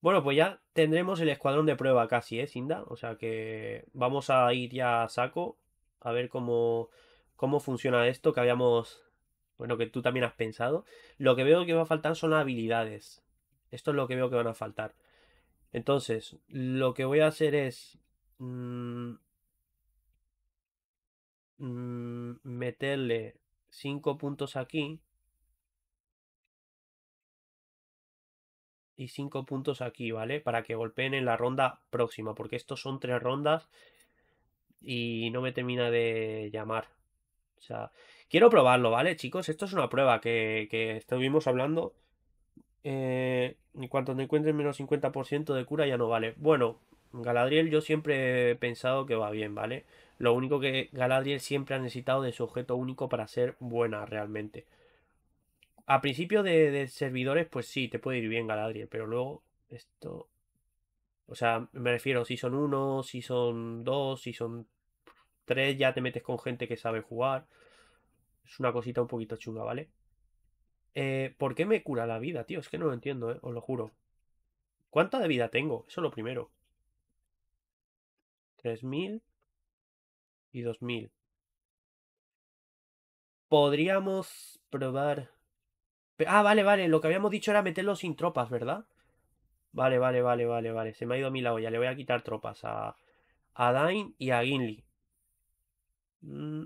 Bueno, pues ya tendremos el escuadrón de prueba casi, ¿eh, Cinda? O sea que vamos a ir ya a saco a ver cómo, cómo funciona esto que habíamos bueno, pues, que tú también has pensado, lo que veo que va a faltar son habilidades. Esto es lo que veo que van a faltar. Entonces, lo que voy a hacer es mm, mm, meterle cinco puntos aquí y cinco puntos aquí, ¿vale? Para que golpeen en la ronda próxima, porque estos son tres rondas y no me termina de llamar. O sea, Quiero probarlo, ¿vale, chicos? Esto es una prueba que, estuvimos hablando. En eh, cuanto te encuentres menos 50% de cura ya no vale. Bueno, Galadriel yo siempre he pensado que va bien, ¿vale? Lo único que Galadriel siempre ha necesitado de su objeto único para ser buena realmente. A principio de, de servidores, pues sí, te puede ir bien Galadriel, pero luego esto... O sea, me refiero, si son uno, si son dos, si son tres, ya te metes con gente que sabe jugar. Es una cosita un poquito chunga, ¿vale? Eh, ¿Por qué me cura la vida, tío? Es que no lo entiendo, ¿eh? os lo juro. ¿Cuánta de vida tengo? Eso es lo primero. 3.000 y 2.000. Podríamos probar... Ah, vale, vale. Lo que habíamos dicho era meterlo sin tropas, ¿verdad? Vale, vale, vale, vale, vale. Se me ha ido a mi la olla. Le voy a quitar tropas a, a Dain y a Ginli. Mmm...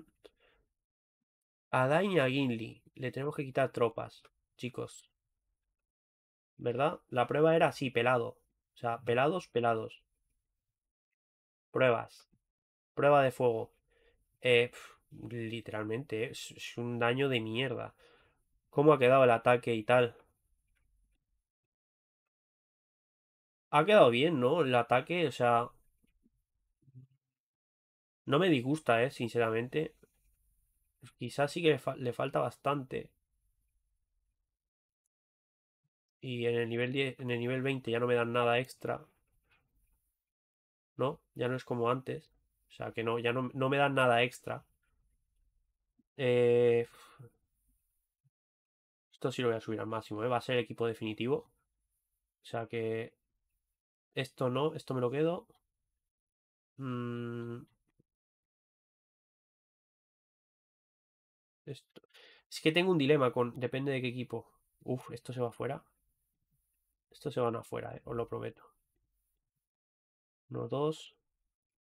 A Dain y a le tenemos que quitar tropas, chicos. ¿Verdad? La prueba era así, pelado. O sea, pelados, pelados. Pruebas. Prueba de fuego. Eh, literalmente, es, es un daño de mierda. ¿Cómo ha quedado el ataque y tal? ha quedado bien, ¿no? El ataque, o sea. No me disgusta, ¿eh? Sinceramente quizás sí que le, falta bastante. Y en el nivel en el nivel 20 ya no me dan nada extra. ¿No? Ya no es como antes. O sea, que no, ya no, no me dan nada extra. Eh, esto sí lo voy a subir al máximo, ¿eh? Va a ser equipo definitivo. O sea que... Esto no, esto me lo quedo. Mm. Es que tengo un dilema con. Depende de qué equipo. Uf, esto se va afuera. Esto se van afuera, eh, os lo prometo. Uno, dos.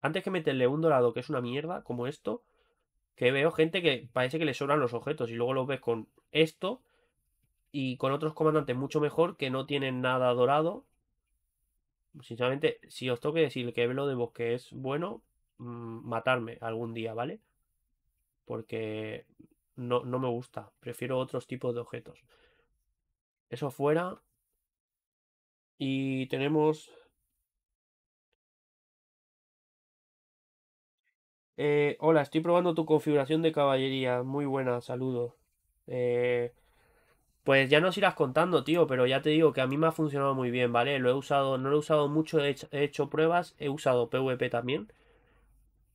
Antes que meterle un dorado, que es una mierda, como esto, que veo gente que parece que le sobran los objetos y luego los ves con esto y con otros comandantes mucho mejor que no tienen nada dorado. Sinceramente, si os toque decir que lo de que es bueno, mm, matarme algún día, ¿vale? Porque no, no me gusta. Prefiero otros tipos de objetos. Eso fuera. Y tenemos eh, hola, estoy probando tu configuración de caballería. Muy buena, saludos. Eh, pues ya nos irás contando, tío, pero ya te digo que a mí me ha funcionado muy bien, ¿vale? Lo he usado, no lo he usado mucho, he hecho pruebas, he usado PvP también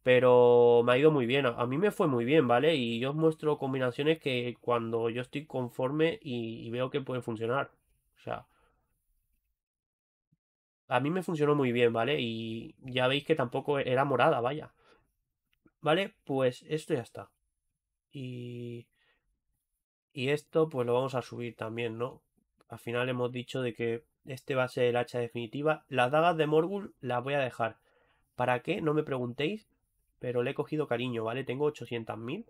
pero me ha ido muy bien. A mí me fue muy bien, ¿vale? Y yo os muestro combinaciones que cuando yo estoy conforme y, veo que puede funcionar. O sea, a mí me funcionó muy bien, ¿vale? Y ya veis que tampoco era morada, vaya. ¿Vale? Pues esto ya está. Y... Y esto pues lo vamos a subir también, ¿no? Al final hemos dicho de que este va a ser el hacha definitiva. Las dagas de Morgul las voy a dejar. ¿Para qué? No me preguntéis pero le he cogido cariño, ¿vale? Tengo 800.000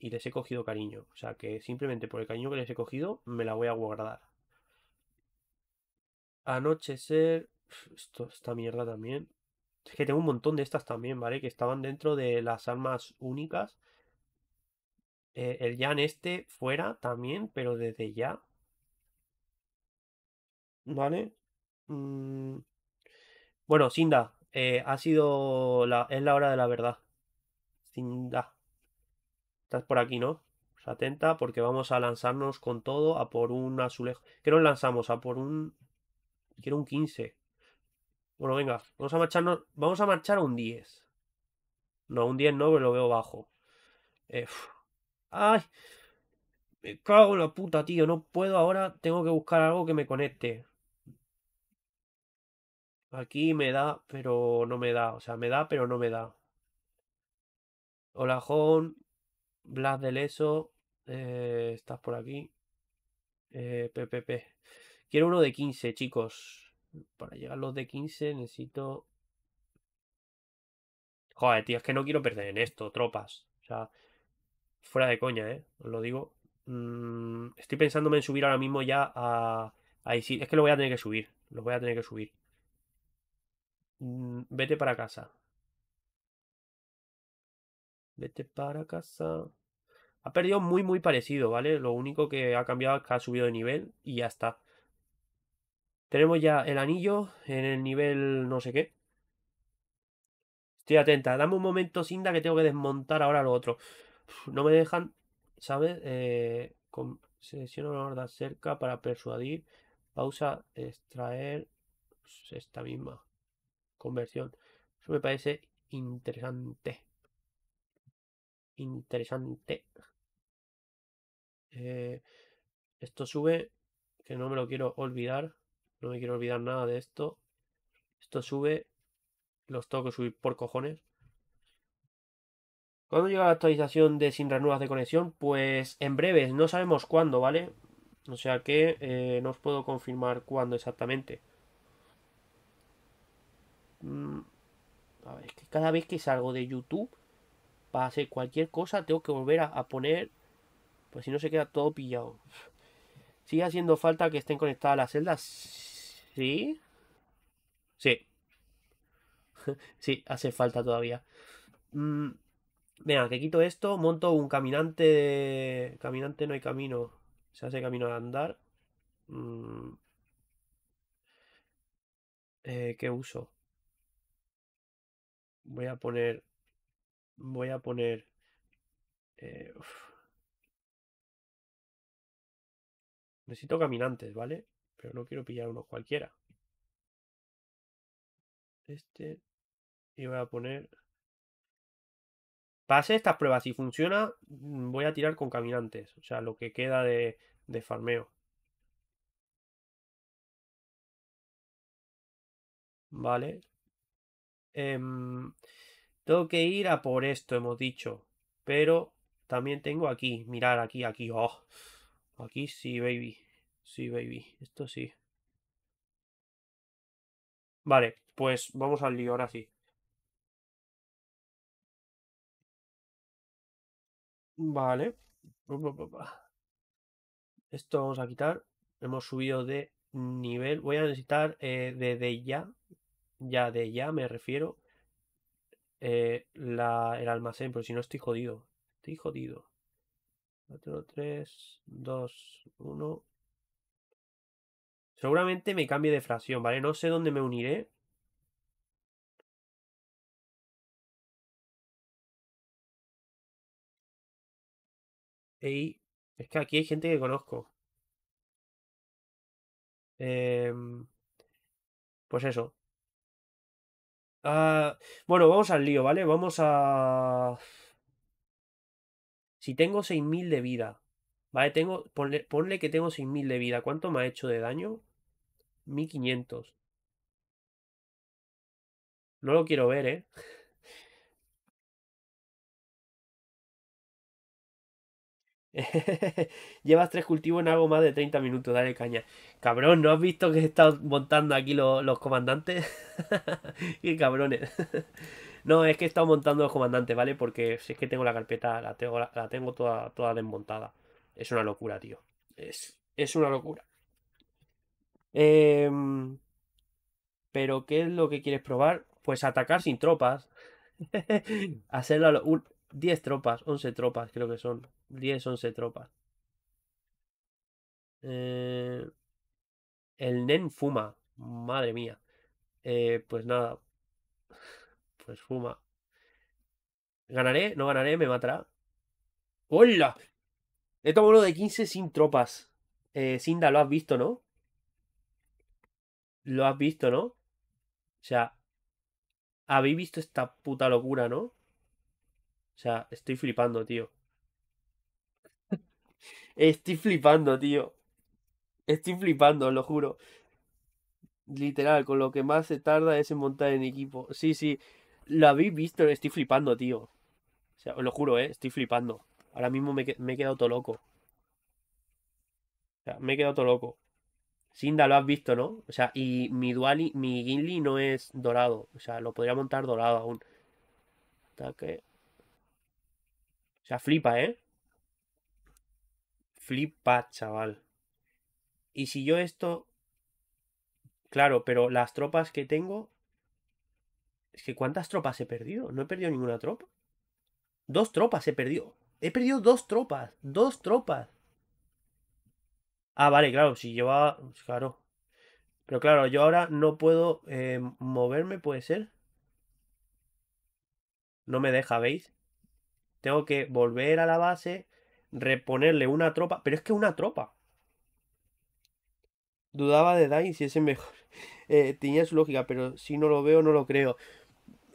y les he cogido cariño. O sea que simplemente por el cariño que les he cogido me la voy a guardar. Anochecer. Esto, esta mierda también. Es que tengo un montón de estas también, ¿vale? Que estaban dentro de las armas únicas. Eh, el Jan este fuera también, pero desde ya. ¿Vale? Mm. Bueno, Sinda, eh, ha sido la, es la hora de la verdad. Estás por aquí, ¿no? Pues atenta porque vamos a lanzarnos con todo a por un azulejo. ¿Qué nos lanzamos? A por un... Quiero un 15. Bueno, venga, vamos a marcharnos, vamos a marchar a un 10. No, un 10 no, pero lo veo bajo. Eh, ¡Ay! Me cago en la puta, tío. No puedo ahora. Tengo que buscar algo que me conecte. Aquí me da, pero no me da. O sea, me da, pero no me da. Hola, Olajón, Blas de Leso, eh, estás por aquí. Eh, PPP. Quiero uno de 15, chicos. Para llegar a los de 15 necesito... Joder, tío, es que no quiero perder en esto, tropas. O sea, fuera de coña, ¿eh? Os lo digo. Mm, estoy pensándome en subir ahora mismo ya a... ahí sí, Es que lo voy a tener que subir. Lo voy a tener que subir. Mm, vete para casa. Vete para casa. Ha perdido muy, muy parecido, ¿vale? Lo único que ha cambiado es que ha subido de nivel y ya está. Tenemos ya el anillo en el nivel no sé qué. Estoy atenta. Dame un momento, Sinda, que tengo que desmontar ahora lo otro. no me dejan, ¿sabes? Eh, con... Selecciona una horda cerca para persuadir. Pausa, extraer. Pues, esta misma conversión. Eso me parece interesante. Interesante. Eh, esto sube, que no me lo quiero olvidar. No me quiero olvidar nada de esto. Esto sube. Los tengo que subir por cojones. ¿Cuándo llega la actualización de sin renuevas de conexión? Pues en breves, no sabemos cuándo, ¿vale? O sea que eh, no os puedo confirmar cuándo exactamente. Mm, a ver, que cada vez que salgo de YouTube para hacer cualquier cosa, tengo que volver a, poner. Pues si no se queda todo pillado. ¿Sigue haciendo falta que estén conectadas las celdas? Sí. Sí. sí, hace falta todavía. Mm, venga, que quito esto. Monto un caminante. Caminante no hay camino. Se hace camino al andar. Mm. Eh, ¿Qué uso? Voy a poner. Voy a poner. Eh, Necesito caminantes, ¿vale? Pero no quiero pillar unos cualquiera. Este. Y voy a poner. Pase estas pruebas. Si funciona, mm, voy a tirar con caminantes. O sea, lo que queda de, de farmeo. Vale. Em, tengo que ir a por esto, hemos dicho. Pero también tengo aquí, mirar aquí, aquí, oh, Aquí sí, baby. Sí, baby. Esto sí. Vale, pues vamos al lío, ahora sí. Vale. Esto vamos a quitar. Hemos subido de nivel. Voy a necesitar eh, desde ya ya de ya me refiero, eh, la, el almacén, pero si no estoy jodido. Estoy jodido. 4, 3, 2, 1. Seguramente me cambie de fracción, ¿vale? No sé dónde me uniré. es que aquí hay gente que conozco. Em, pues eso. Ah, bueno, vamos al lío, ¿vale? Vamos a... Si tengo 6.000 de vida, ¿vale? Tengo, ponle que tengo 6.000 de vida. ¿Cuánto me ha hecho de daño? 1.500. No lo quiero ver, ¿eh? Llevas tres cultivos en algo más de 30 minutos, dale caña. Cabrón, ¿no has visto que he estado montando aquí los comandantes? Qué cabrones. no, es que he estado montando los comandantes, ¿vale? Porque si es que tengo la carpeta, la tengo, la, tengo toda, toda desmontada. Es una locura, tío. Es, una locura. Em, pero, ¿qué es lo que quieres probar? Pues atacar sin tropas. hacerlo 10 tropas, 11 tropas creo que son. 10, 11 tropas. Eh, el Nen fuma. Madre mía. Eh, pues nada. Pues fuma. ¿Ganaré? ¿No ganaré? ¿Me matará? ¡Hola! He tomado uno de 15 sin tropas. Eh, lo has visto, ¿no? Lo has visto, ¿no? O sea, habéis visto esta puta locura, ¿no? O sea, estoy flipando, tío. Estoy flipando, tío. Estoy flipando, lo juro. Literal, con lo que más se tarda es en montar en equipo. Sí, sí. Lo habéis visto, estoy flipando, tío. O sea, os lo juro, eh, estoy flipando. Ahora mismo me, he quedado todo loco. O sea, me he quedado todo loco. Sinda lo has visto, ¿no? O sea, y mi Duali, mi Gimli no es dorado. O sea, lo podría montar dorado aún. que sea, flipa, ¿eh? Flipa, chaval. Y si yo esto... Claro, pero las tropas que tengo... Es que ¿cuántas tropas he perdido? No he perdido ninguna tropa. Dos tropas he perdido. He perdido dos tropas. Dos tropas. Ah, vale, claro, si lleva... Pues, claro. Pero claro, yo ahora no puedo eh, moverme, puede ser. No me deja, ¿veis? Tengo que volver a la base, reponerle una tropa, pero es que una tropa. Dudaba de Dain si ese mejor. Eh, tenía su lógica, pero si no lo veo, no lo creo.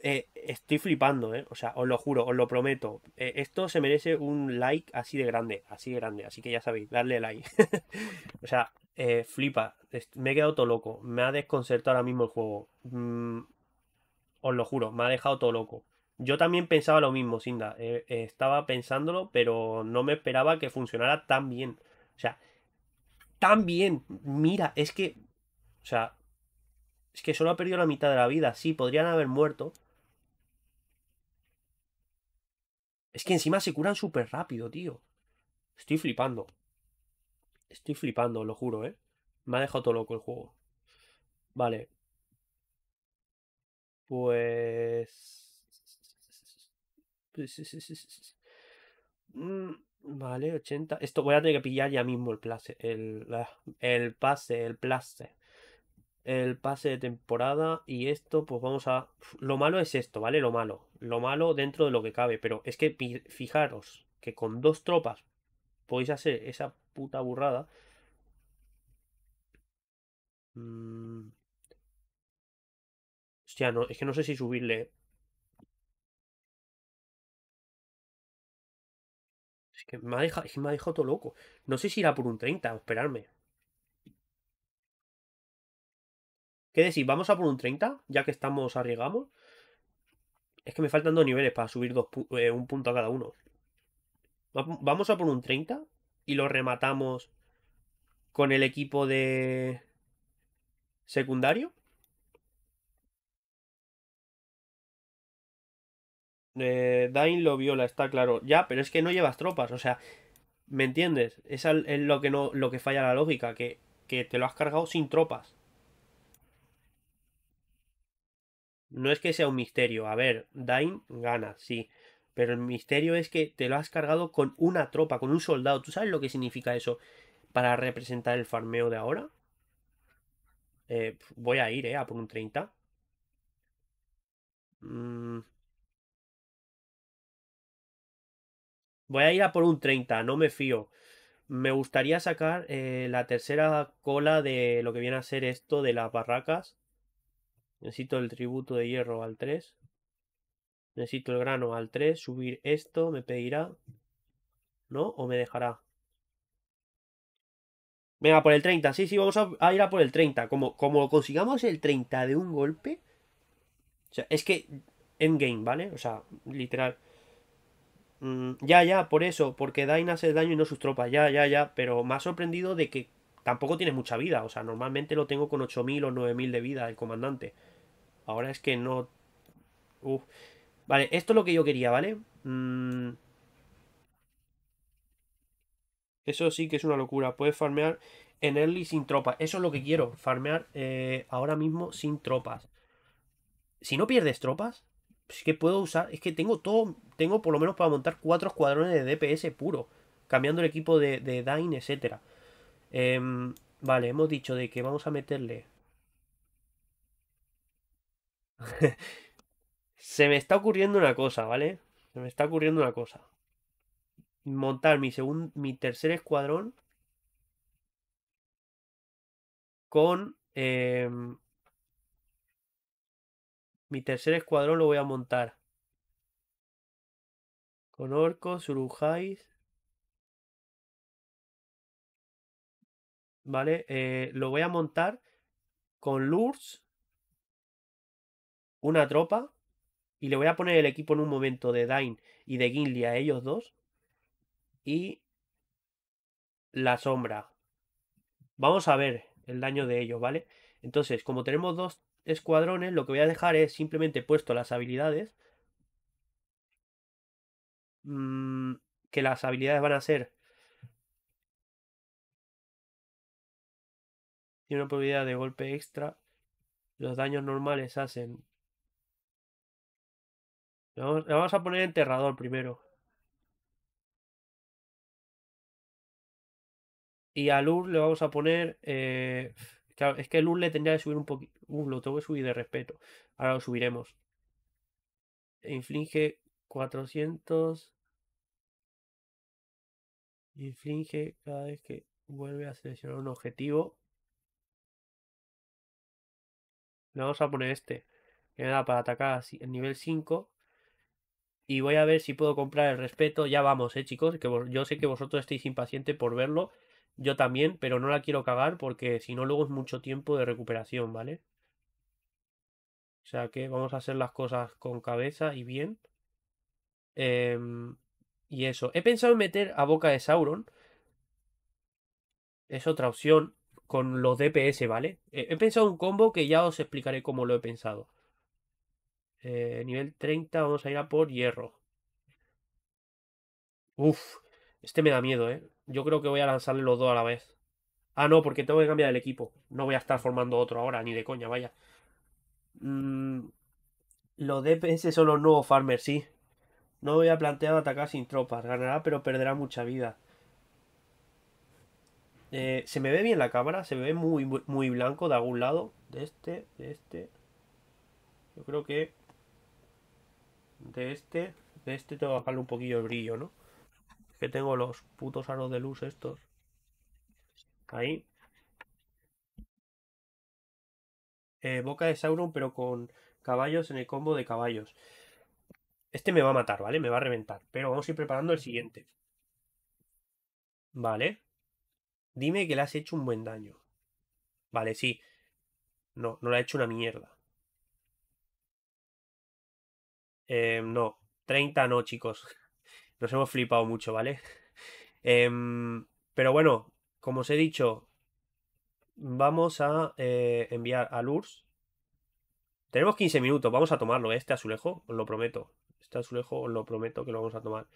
Eh, estoy flipando, ¿eh? O sea, os lo juro, os lo prometo. Eh, esto se merece un like así de grande, así de grande. Así que ya sabéis, darle like. o sea, flipa. Me he quedado todo loco. Me ha desconcertado ahora mismo el juego. Mm, os lo juro, me ha dejado todo loco. Yo también pensaba lo mismo, Sinda. Eh, eh, estaba pensándolo, pero no me esperaba que funcionara tan bien. O sea, tan bien. Mira, es que. O sea, es que solo ha perdido la mitad de la vida. Sí, podrían haber muerto. Es que encima se curan súper rápido, tío. Estoy flipando. Estoy flipando, lo juro, ¿eh? Me ha dejado todo loco el juego. Vale. Pues... Mm, vale, 80. Esto voy a tener que pillar ya mismo el pase. El, ah, el pase, el pase. El pase de temporada. Y esto, pues vamos a. Lo malo es esto, ¿vale? Lo malo. Lo malo dentro de lo que cabe. Pero es que fijaros que con dos tropas podéis hacer esa puta burrada. Mm. Hostia, no, es que no sé si subirle me ha dejado, me todo loco. No sé si irá por un 30 esperarme. ¿Qué decir? ¿Vamos a por un 30? Ya que estamos arriesgamos. Es que me faltan dos niveles para subir eh, un punto a cada uno. Vamos a por un 30 y lo rematamos con el equipo de secundario. eh, Dain lo viola, está claro. Ya, pero es que no llevas tropas, o sea, ¿me entiendes? Esa es lo que, no, lo que falla la lógica, que, que te lo has cargado sin tropas. No es que sea un misterio, a ver, Dain gana, sí. Pero el misterio es que te lo has cargado con una tropa, con un soldado. ¿Tú sabes lo que significa eso para representar el farmeo de ahora? Eh, voy a ir, ¿eh? A por un 30. Mmm... Voy a ir a por un 30, no me fío. Me gustaría sacar eh, la tercera cola de lo que viene a ser esto de las barracas. Necesito el tributo de hierro al 3. Necesito el grano al 3. Subir esto, me pedirá. ¿No? ¿O me dejará? Venga, por el 30. Sí, sí, vamos a, ir a por el 30. Como, como consigamos el 30 de un golpe. O sea, es que endgame, ¿vale? O sea, literal. Mm, ya, ya, por eso, porque Dain hace daño y no sus tropas, ya, ya, ya, pero me ha sorprendido de que tampoco tiene mucha vida, o sea, normalmente lo tengo con 8.000 o 9.000 de vida el comandante. Ahora es que no... Vale, esto es lo que yo quería, ¿vale? Mm. Eso sí que es una locura, puedes farmear en early sin tropas, eso es lo que quiero, farmear eh, ahora mismo sin tropas. Si no pierdes tropas, es pues, que puedo usar, es que tengo todo, tengo por lo menos para montar cuatro escuadrones de DPS puro, cambiando el equipo de, de Dain, etc. Em, vale, hemos dicho de que vamos a meterle... Se me está ocurriendo una cosa, ¿vale? Se me está ocurriendo una cosa. Montar mi, segundo, mi tercer escuadrón con... Em, mi tercer escuadrón lo voy a montar. Con orcos, urujais. Vale, eh, lo voy a montar con Lurs. Una tropa. Y le voy a poner el equipo en un momento de Dain y de Ginli a ellos dos. Y la sombra. Vamos a ver el daño de ellos, ¿vale? Entonces, como tenemos dos escuadrones, lo que voy a dejar es simplemente puesto las habilidades. Mm, que las habilidades van a ser... Tiene una probabilidad de golpe extra. Los daños normales hacen... Le vamos, a poner enterrador primero. Y a Lur le vamos a poner... Eh, es que el URL le tendría que subir un poquito. Uh, lo tengo que subir de respeto. Ahora lo subiremos. Inflige 400. Inflige cada vez que vuelve a seleccionar un objetivo. Le vamos a poner este. Que me da para atacar el nivel 5. Y voy a ver si puedo comprar el respeto. Ya vamos, eh, chicos. Que yo sé que vosotros estáis impacientes por verlo. Yo también, pero no la quiero cagar porque si no luego es mucho tiempo de recuperación, ¿vale? O sea que vamos a hacer las cosas con cabeza y bien. Em, y eso. He pensado en meter a boca de Sauron. Es otra opción. Con los DPS, ¿vale? he pensado un combo que ya os explicaré cómo lo he pensado. Eh, nivel 30, vamos a ir a por hierro. Uf, este me da miedo, ¿eh? Yo creo que voy a lanzarle los dos a la vez. Ah, no, porque tengo que cambiar el equipo. No voy a estar formando otro ahora, ni de coña, vaya. Mm, los DPS son los nuevos farmers, sí. No voy a plantear atacar sin tropas. Ganará, pero perderá mucha vida. Eh, se me ve bien la cámara. Se me ve muy, muy blanco de algún lado. De este, de este. Yo creo que... De este. De este tengo que bajarle un poquillo el brillo, ¿no? que tengo los putos aros de luz estos. Ahí. Eh, boca de Sauron, pero con caballos en el combo de caballos. Este me va a matar, ¿vale? Me va a reventar. Pero vamos a ir preparando el siguiente. Vale. Dime que le has hecho un buen daño. Vale, sí. No, no le ha hecho una mierda. Em, no. 30 no, chicos. Nos hemos flipado mucho, ¿vale? Em, pero bueno, como os he dicho, vamos a eh, enviar a Lurs. Tenemos 15 minutos, vamos a tomarlo, ¿eh? este azulejo, os lo prometo. Este azulejo os lo prometo que lo vamos a tomar.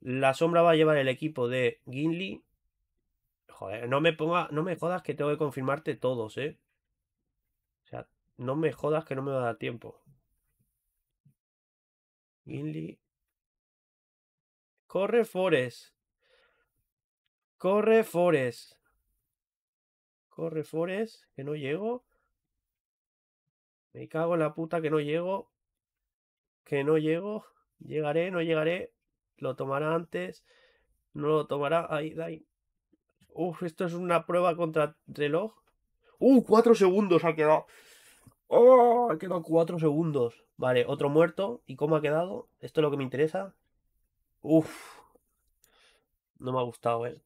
La sombra va a llevar el equipo de Ginli. Joder, no me ponga, no me jodas que tengo que confirmarte todos, ¿eh? O sea, no me jodas que no me va a dar tiempo. Ginli. Corre, Forest. Corre, Forest. Corre, Forest, que no llego. Me cago en la puta que no llego. Que no llego. Llegaré, no llegaré. Lo tomará antes. No lo tomará. Ahí, ahí. Uf, esto es una prueba contra reloj. ¡Uh! Cuatro segundos ha quedado. ¡Oh! Ha quedado cuatro segundos. Vale, otro muerto. ¿Y cómo ha quedado? Esto es lo que me interesa. Uf. No me ha gustado, él, eh.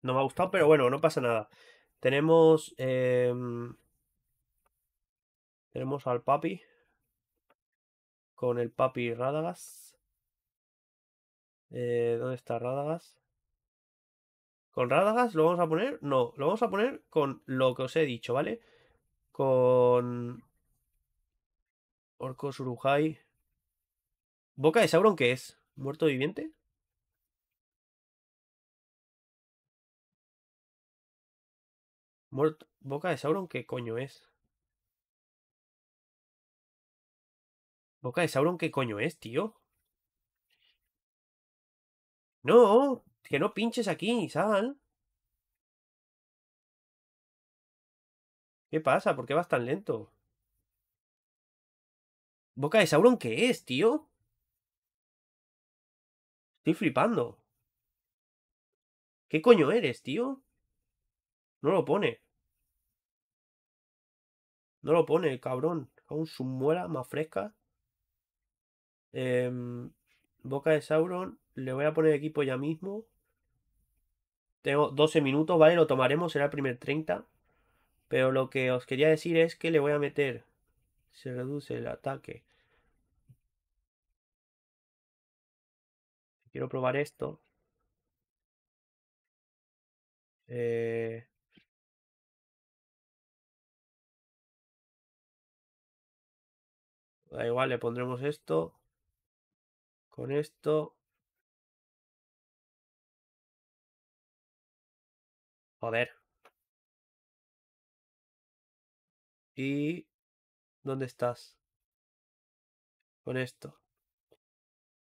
No me ha gustado, pero bueno, no pasa nada. Tenemos. Em, tenemos al papi. Con el papi Radagas. Eh, ¿Dónde está Radagas? Con Radagas lo vamos a poner. No, lo vamos a poner con lo que os he dicho, ¿vale? Con. Orcos Urujay. ¿Boca de Sauron qué es? ¿Muerto viviente? ¿Muerto? ¿Boca de Sauron qué coño es? ¿Boca de Sauron qué coño es, tío? No, que no pinches aquí, sal. ¿Qué pasa? ¿Por qué vas tan lento? ¿Boca de Sauron qué es, tío? Estoy flipando. ¿Qué coño eres, tío? No lo pone. No lo pone, cabrón. Aún su muera, más fresca. Em, boca de Sauron. Le voy a poner equipo ya mismo. Tengo 12 minutos, ¿vale? Lo tomaremos, será el primer 30. Pero lo que os quería decir es que le voy a meter. Se reduce el ataque. Quiero probar esto. Eh... Da igual, le pondremos esto. Con esto. Joder. ¿Y dónde estás? Con esto.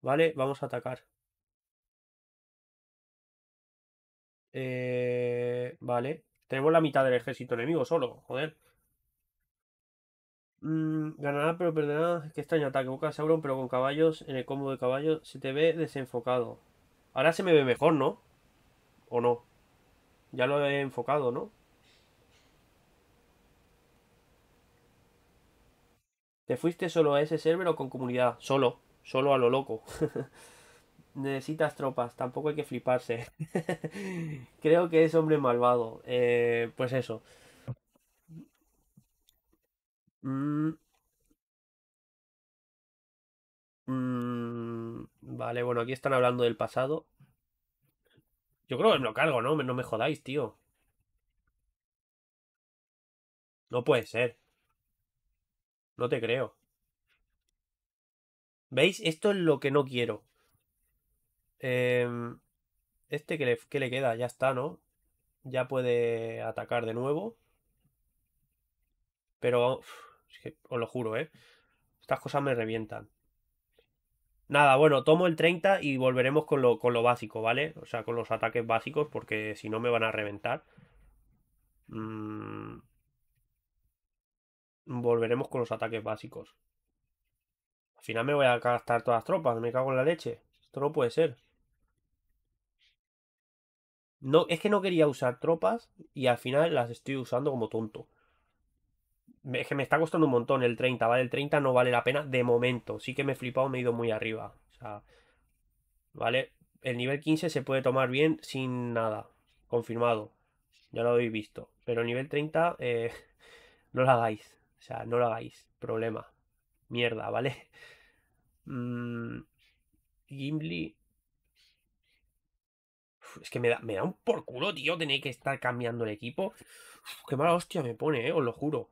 Vale, vamos a atacar. Eh, vale. Tenemos la mitad del ejército enemigo solo, joder. Mm, ganará, pero perderá. Qué extraño ataque. Busca a Sauron, pero con caballos, en el combo de caballos, se te ve desenfocado. Ahora se me ve mejor, ¿no? ¿O no? Ya lo he enfocado, ¿no? ¿Te fuiste solo a ese server o con comunidad? Solo, solo a lo loco. necesitas tropas, tampoco hay que fliparse. Creo que es hombre malvado. Eh, pues eso. Mm. Mm, vale, bueno, aquí están hablando del pasado. Yo creo que me lo cargo, ¿no? No me jodáis, tío. No puede ser. No te creo. ¿Veis? Esto es lo que no quiero. Em, este que le, queda, ya está, ¿no? Ya puede atacar de nuevo. Pero os lo juro, ¿eh? Estas cosas me revientan. Nada, bueno, tomo el 30 y volveremos con lo, con lo básico, ¿vale? O sea, con los ataques básicos, porque si no me van a reventar. Mm. Volveremos con los ataques básicos. Al final me voy a gastar todas las tropas, me cago en la leche. Esto no puede ser. No, es que no quería usar tropas y al final las estoy usando como tonto. Es que me está costando un montón el 30, ¿vale? El 30 no vale la pena de momento. Sí que me he flipado, me he ido muy arriba. O sea, ¿vale? El nivel 15 se puede tomar bien sin nada. Confirmado. Ya lo habéis visto. Pero el nivel 30, eh, no lo hagáis. O sea, no lo hagáis. Problema. Mierda, ¿vale? Mm, Gimli es que me da, un por culo, tío, tener que estar cambiando el equipo. qué mala hostia me pone, eh, os lo juro.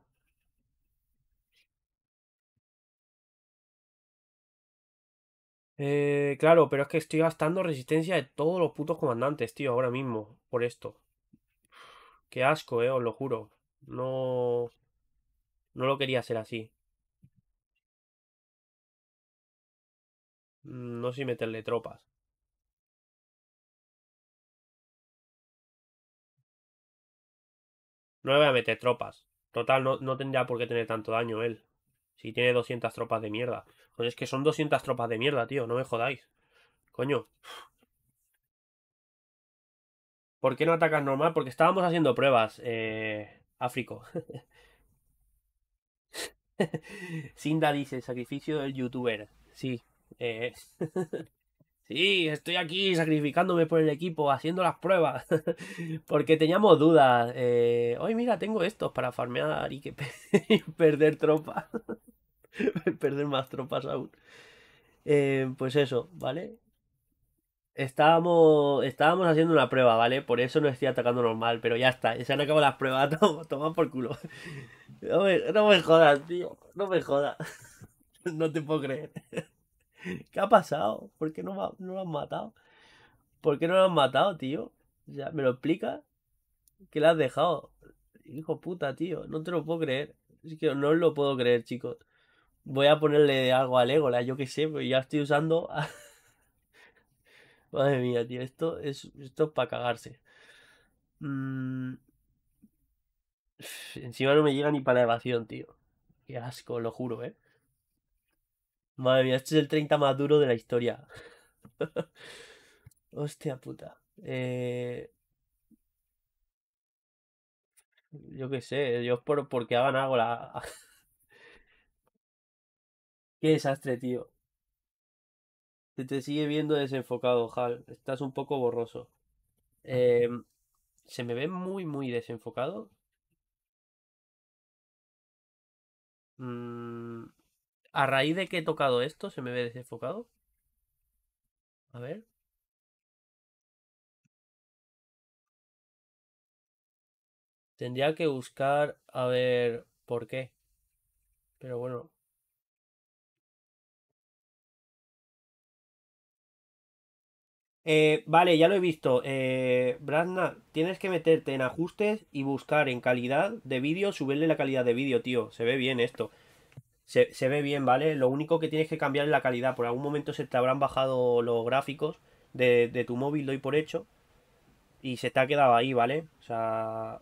Eh, claro, pero es que estoy gastando resistencia de todos los putos comandantes, tío, ahora mismo, por esto. Qué asco, eh, os lo juro. No... No lo quería hacer así. Mm, no sé si meterle tropas. No le voy a meter tropas. Total, no, no tendría por qué tener tanto daño él. Si tiene 200 tropas de mierda. Pues es que son 200 tropas de mierda, tío. No me jodáis. Coño. ¿Por qué no atacas normal? Porque estábamos haciendo pruebas. Eh, Áfrico. Sinda dice, sacrificio del youtuber. Sí. Eh. sí, estoy aquí sacrificándome por el equipo, haciendo las pruebas, porque teníamos dudas. hoy eh, mira, tengo estos para farmear y que perder tropas, perder más tropas aún. Eh, pues eso, ¿vale? Estábamos, estábamos haciendo una prueba, ¿vale? Por eso no estoy atacando normal, pero ya está. Se han acabado las pruebas, toma por culo. no me jodas, tío. No me jodas. No te puedo creer. ¿Qué ha pasado? ¿Por qué no, no lo han matado? ¿Por qué no lo han matado, tío? Ya ¿me lo explica? ¿Qué le has dejado? Hijo puta, tío, no te lo puedo creer. Es que no lo puedo creer, chicos. Voy a ponerle algo al égola. yo qué sé, pero pues ya estoy usando. Madre mía, tío, esto es, esto para cagarse. Mm. Encima no me llega ni para la evasión, tío. Qué asco, lo juro, eh. Madre mía, este es el 30 más duro de la historia. Hostia puta. Eh, yo qué sé, yo por porque hagan algo la. qué desastre, tío. Se te sigue viendo desenfocado, Hal. Estás un poco borroso. Em, ¿Se me ve muy, muy desenfocado? Mmm a raíz de que he tocado esto, se me ve desenfocado. A ver. Tendría que buscar a ver por qué. Pero bueno. Eh, vale, ya lo he visto. Eh, tienes que meterte en ajustes y buscar en calidad de vídeo, subirle la calidad de vídeo, tío. Se ve bien esto se, ve bien, ¿vale? Lo único que tienes que cambiar es la calidad. Por algún momento se te habrán bajado los gráficos de, tu móvil, doy por hecho. Y se te ha quedado ahí, ¿vale? O sea.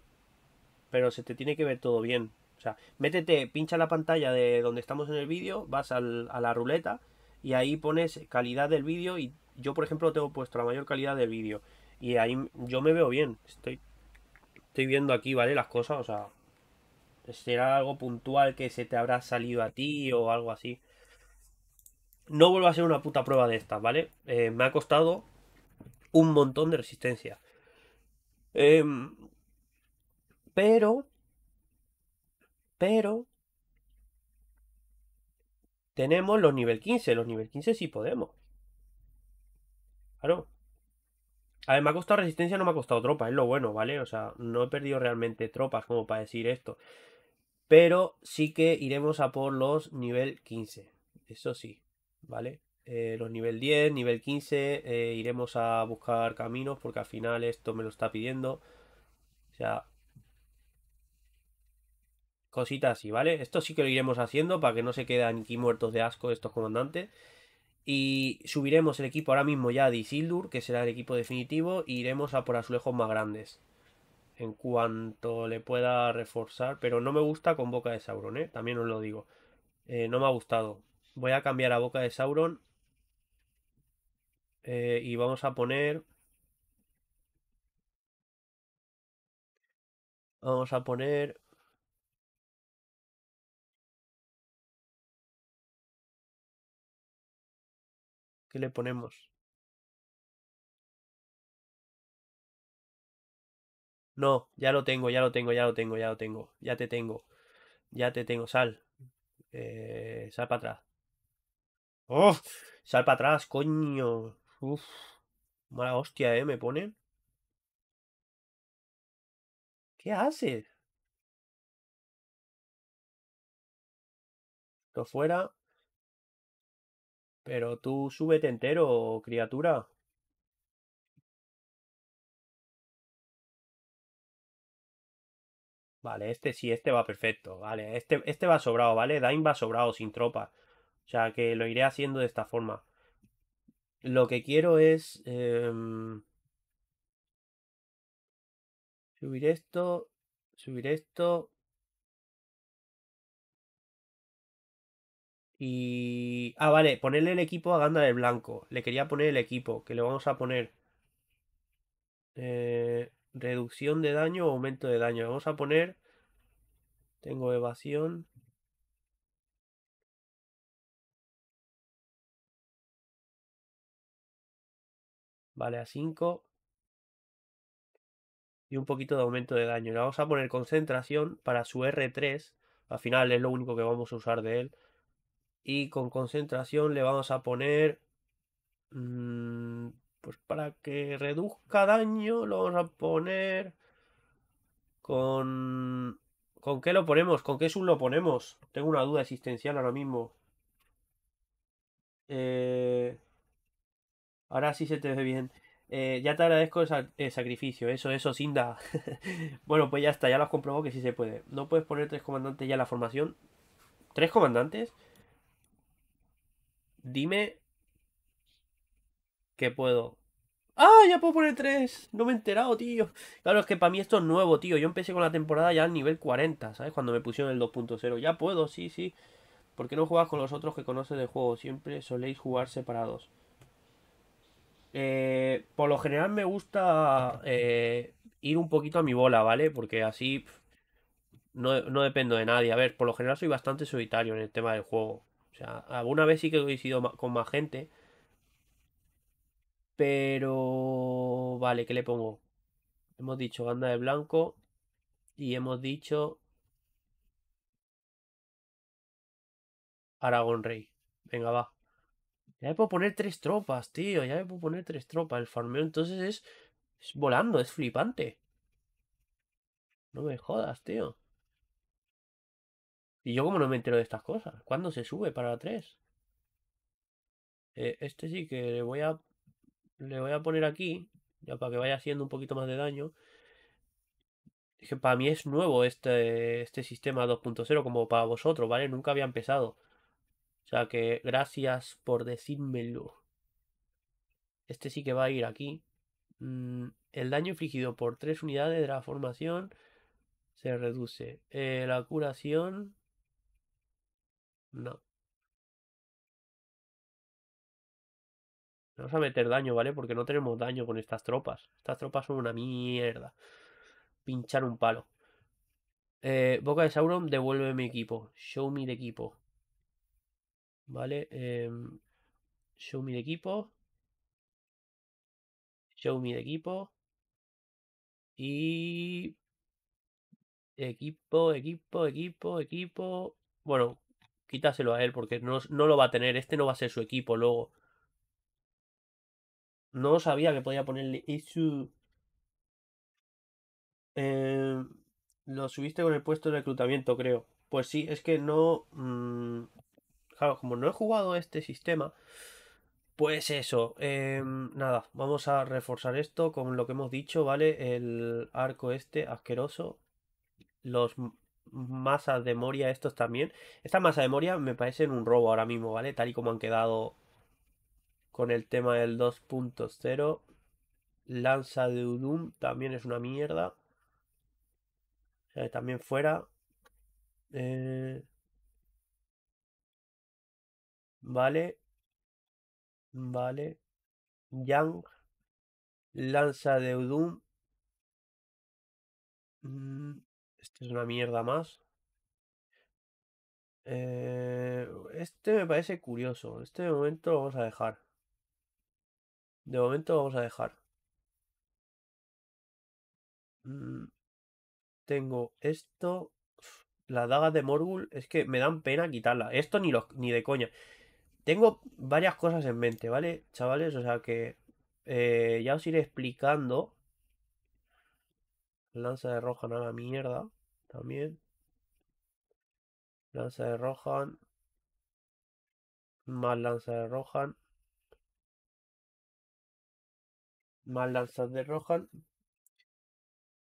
Pero se te tiene que ver todo bien. O sea, métete, pincha la pantalla de donde estamos en el vídeo, vas al, a la ruleta y ahí pones calidad del vídeo. Y yo, por ejemplo, tengo puesto la mayor calidad del vídeo. Y ahí yo me veo bien. Estoy, estoy viendo aquí, ¿vale? Las cosas, o sea, será algo puntual que se te habrá salido a ti o algo así. No vuelvo a hacer una puta prueba de estas, ¿vale? Eh, me ha costado un montón de resistencia. Em, pero... Pero... Tenemos los nivel 15. Los nivel 15 sí podemos. Claro. A ver, me ha costado resistencia, no me ha costado tropas, es lo bueno, ¿vale? O sea, no he perdido realmente tropas como para decir esto pero sí que iremos a por los nivel 15, eso sí, ¿vale? Eh, los nivel 10, nivel 15, eh, iremos a buscar caminos porque al final esto me lo está pidiendo. O sea, cositas así, ¿vale? Esto sí que lo iremos haciendo para que no se queden aquí muertos de asco estos comandantes. Y subiremos el equipo ahora mismo ya de Isildur, que será el equipo definitivo, y e iremos a por azulejos más grandes en cuanto le pueda reforzar, pero no me gusta con Boca de Sauron, ¿eh? también os lo digo. Eh, no me ha gustado. Voy a cambiar a Boca de Sauron eh, y vamos a poner... Vamos a poner... ¿Qué le ponemos? No, ya lo tengo, ya lo tengo, ya lo tengo, ya lo tengo. Ya te tengo. Ya te tengo. Sal. Eh, sal para atrás. ¡Oh! Sal para atrás, coño. Uf. Mala hostia, ¿eh? Me ponen. ¿Qué haces? Lo fuera. Pero tú súbete entero, criatura. Vale, este sí, este va perfecto. Vale, este, este va sobrado, ¿vale? Daim va sobrado, sin tropa. O sea que lo iré haciendo de esta forma. Lo que quiero es... Em, subir esto. Subir esto. Y... Ah, vale, ponerle el equipo a Ganda de Blanco. Le quería poner el equipo, que le vamos a poner... Eh reducción de daño o aumento de daño. Vamos a poner, tengo evasión. Vale, a 5. Y un poquito de aumento de daño. Le vamos a poner concentración para su R3. Al final es lo único que vamos a usar de él. Y con concentración le vamos a poner... Mm, pues para que reduzca daño lo vamos a poner con... ¿Con qué lo ponemos? ¿Con qué sub lo ponemos? Tengo una duda existencial ahora mismo. Eh, ahora sí se te ve bien. Eh, ya te agradezco el, sacrificio, eso, eso, Sinda. bueno, pues ya está, ya lo has comprobado que sí se puede. No puedes poner tres comandantes ya en la formación. ¿Tres comandantes? Dime que puedo. ¡Ah! Ya puedo poner 3. No me he enterado, tío. Claro, es que para mí esto es nuevo, tío. Yo empecé con la temporada ya al nivel 40, ¿sabes? Cuando me pusieron el 2.0. Ya puedo, sí, sí. ¿Por qué no juegas con los otros que conoces de juego? Siempre soléis jugar separados. Eh, por lo general me gusta eh, ir un poquito a mi bola, ¿vale? Porque así no, no, dependo de nadie. A ver, por lo general soy bastante solitario en el tema del juego. O sea, alguna vez sí que he ido con más gente, pero... Vale, ¿qué le pongo? Hemos dicho Ganda de blanco y hemos dicho... Aragón Rey. Venga, va. Ya me puedo poner tres tropas, tío. Ya me puedo poner tres tropas. El farmeo entonces es, es volando, es flipante. No me jodas, tío. Y yo como no me entero de estas cosas. ¿Cuándo se sube para tres? Eh, este sí que le voy a le voy a poner aquí, ya para que vaya haciendo un poquito más de daño. para mí es nuevo este, este sistema 2.0, como para vosotros, ¿vale? Nunca había empezado. O sea que gracias por decírmelo. Este sí que va a ir aquí. Mm, el daño infligido por tres unidades de la formación se reduce. Eh, la curación. No. Vamos a meter daño, ¿vale? Porque no tenemos daño con estas tropas. Estas tropas son una mierda. Pinchar un palo. Eh, Boca de Sauron, devuelve mi equipo. Show me de equipo. ¿Vale? Em, show me de equipo. Show me de equipo. Y... Equipo, equipo, equipo, equipo. Bueno, quítaselo a él porque no lo va a tener. Este no va a ser su equipo luego. No sabía que podía ponerle issue. Eh, lo subiste con el puesto de reclutamiento, creo. Pues sí, es que no. Mm, claro, como no he jugado este sistema. Pues eso, eh, nada, vamos a reforzar esto con lo que hemos dicho, ¿vale? El arco este asqueroso, los masas de Moria estos también. esta masa de Moria me parecen un robo ahora mismo, ¿vale? Tal y como han quedado con el tema del 2.0. Lanza de Udum también es una mierda. también fuera. Eh, vale. Vale. Yang. Lanza de Udum. Este es una mierda más. Eh, este me parece curioso. Este momento lo vamos a dejar. De momento vamos a dejar. Mm, tengo esto. La daga de Morgul. Es que me dan pena quitarla. Esto ni, ni de coña. Tengo varias cosas en mente, ¿vale, chavales? O sea que eh, ya os iré explicando. Lanza de Rohan a la mierda. También. Lanza de Rohan. Más lanza de Rohan. más lanzas de Rohan.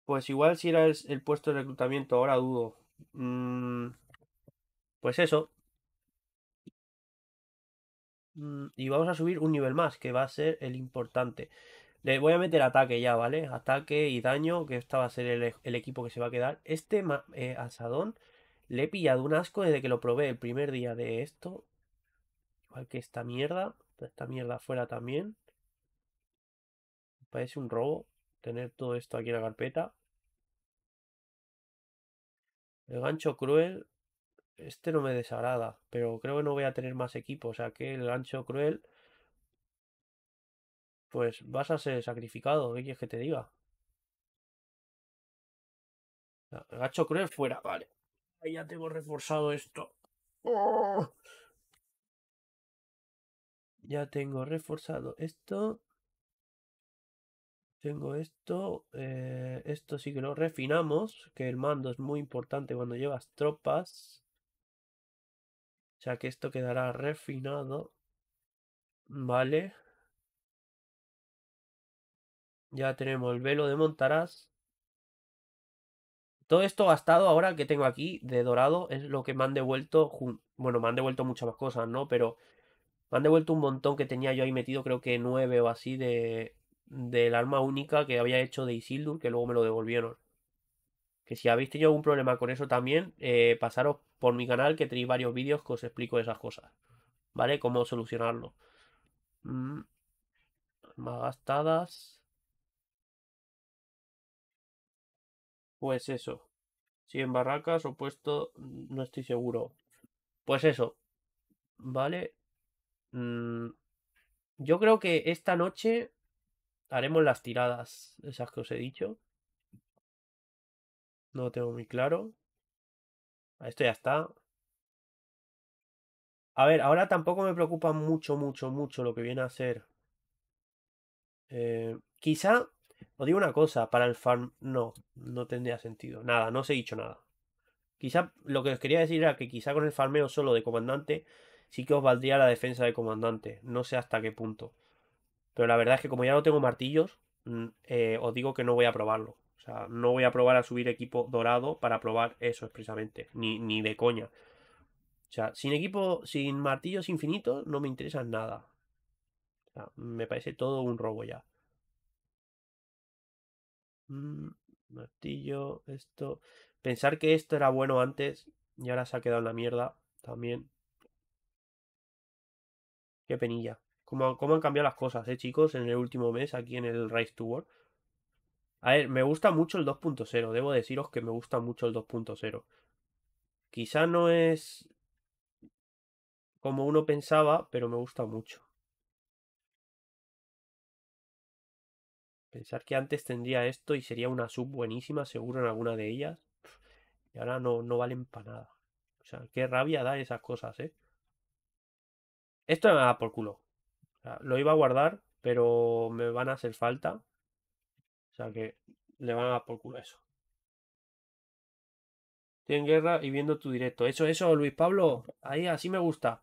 Pues igual si era el, puesto de reclutamiento, ahora dudo. Mm, pues eso. Mm, y vamos a subir un nivel más, que va a ser el importante. Le voy a meter ataque ya, ¿vale? Ataque y daño, que esta va a ser el, equipo que se va a quedar. Este eh, asadón le he pillado un asco desde que lo probé el primer día de esto. Igual que esta mierda. Esta mierda fuera también. Parece un robo tener todo esto aquí en la carpeta. El gancho cruel. Este no me desagrada, pero creo que no voy a tener más equipo. O sea que el gancho cruel. Pues vas a ser sacrificado. ¿Qué quieres que te diga? Ah, el gancho cruel fuera, vale. Ahí ya tengo reforzado esto. ¡Oh! Ya tengo reforzado esto. Tengo esto. Eh, esto sí que lo refinamos. Que el mando es muy importante cuando llevas tropas. O sea que esto quedará refinado. Vale. Ya tenemos el velo de montarás, Todo esto gastado ahora que tengo aquí de dorado es lo que me han devuelto. Bueno, me han devuelto muchas más cosas, ¿no? Pero me han devuelto un montón que tenía yo ahí metido, creo que nueve o así de, del arma única que había hecho de Isildur, que luego me lo devolvieron. Que si habéis tenido algún problema con eso también, eh, pasaros por mi canal que tenéis varios vídeos que os explico esas cosas. ¿Vale? Cómo solucionarlo. Mm. gastadas. Pues eso. Si en barracas o puesto, no estoy seguro. Pues eso. ¿Vale? Mm, yo creo que esta noche haremos las tiradas, esas que os he dicho. No tengo muy claro. Esto ya está. A ver, ahora tampoco me preocupa mucho, mucho, mucho lo que viene a ser. Eh, quizá, os digo una cosa, para el farm no, no tendría sentido. Nada, no os he dicho nada. Quizá lo que os quería decir era que quizá con el farmeo solo de comandante sí que os valdría la defensa de comandante. No sé hasta qué punto. Pero la verdad es que como ya no tengo martillos, mm, eh, os digo que no voy a probarlo. O sea, no voy a probar a subir equipo dorado para probar eso expresamente. Ni, ni de coña. O sea, sin equipo, sin martillos infinitos, no me interesa nada. O sea, me parece todo un robo ya. Mm, martillo, esto. Pensar que esto era bueno antes y ahora se ha quedado en la mierda también. Qué penilla. Cómo, han cambiado las cosas, eh, chicos, en el último mes aquí en el Rise to World. A ver, me gusta mucho el 2.0. Debo deciros que me gusta mucho el 2.0. Quizá no es como uno pensaba, pero me gusta mucho. Pensar que antes tendría esto y sería una sub buenísima, seguro en alguna de ellas. Y ahora no, no valen para nada. O sea, qué rabia da esas cosas, ¿eh? Esto me va por culo. Lo iba a guardar, pero me van a hacer falta. O sea que le van a dar por culo eso. Estoy en guerra y viendo tu directo. Eso, eso, Luis Pablo. Ahí, así me gusta.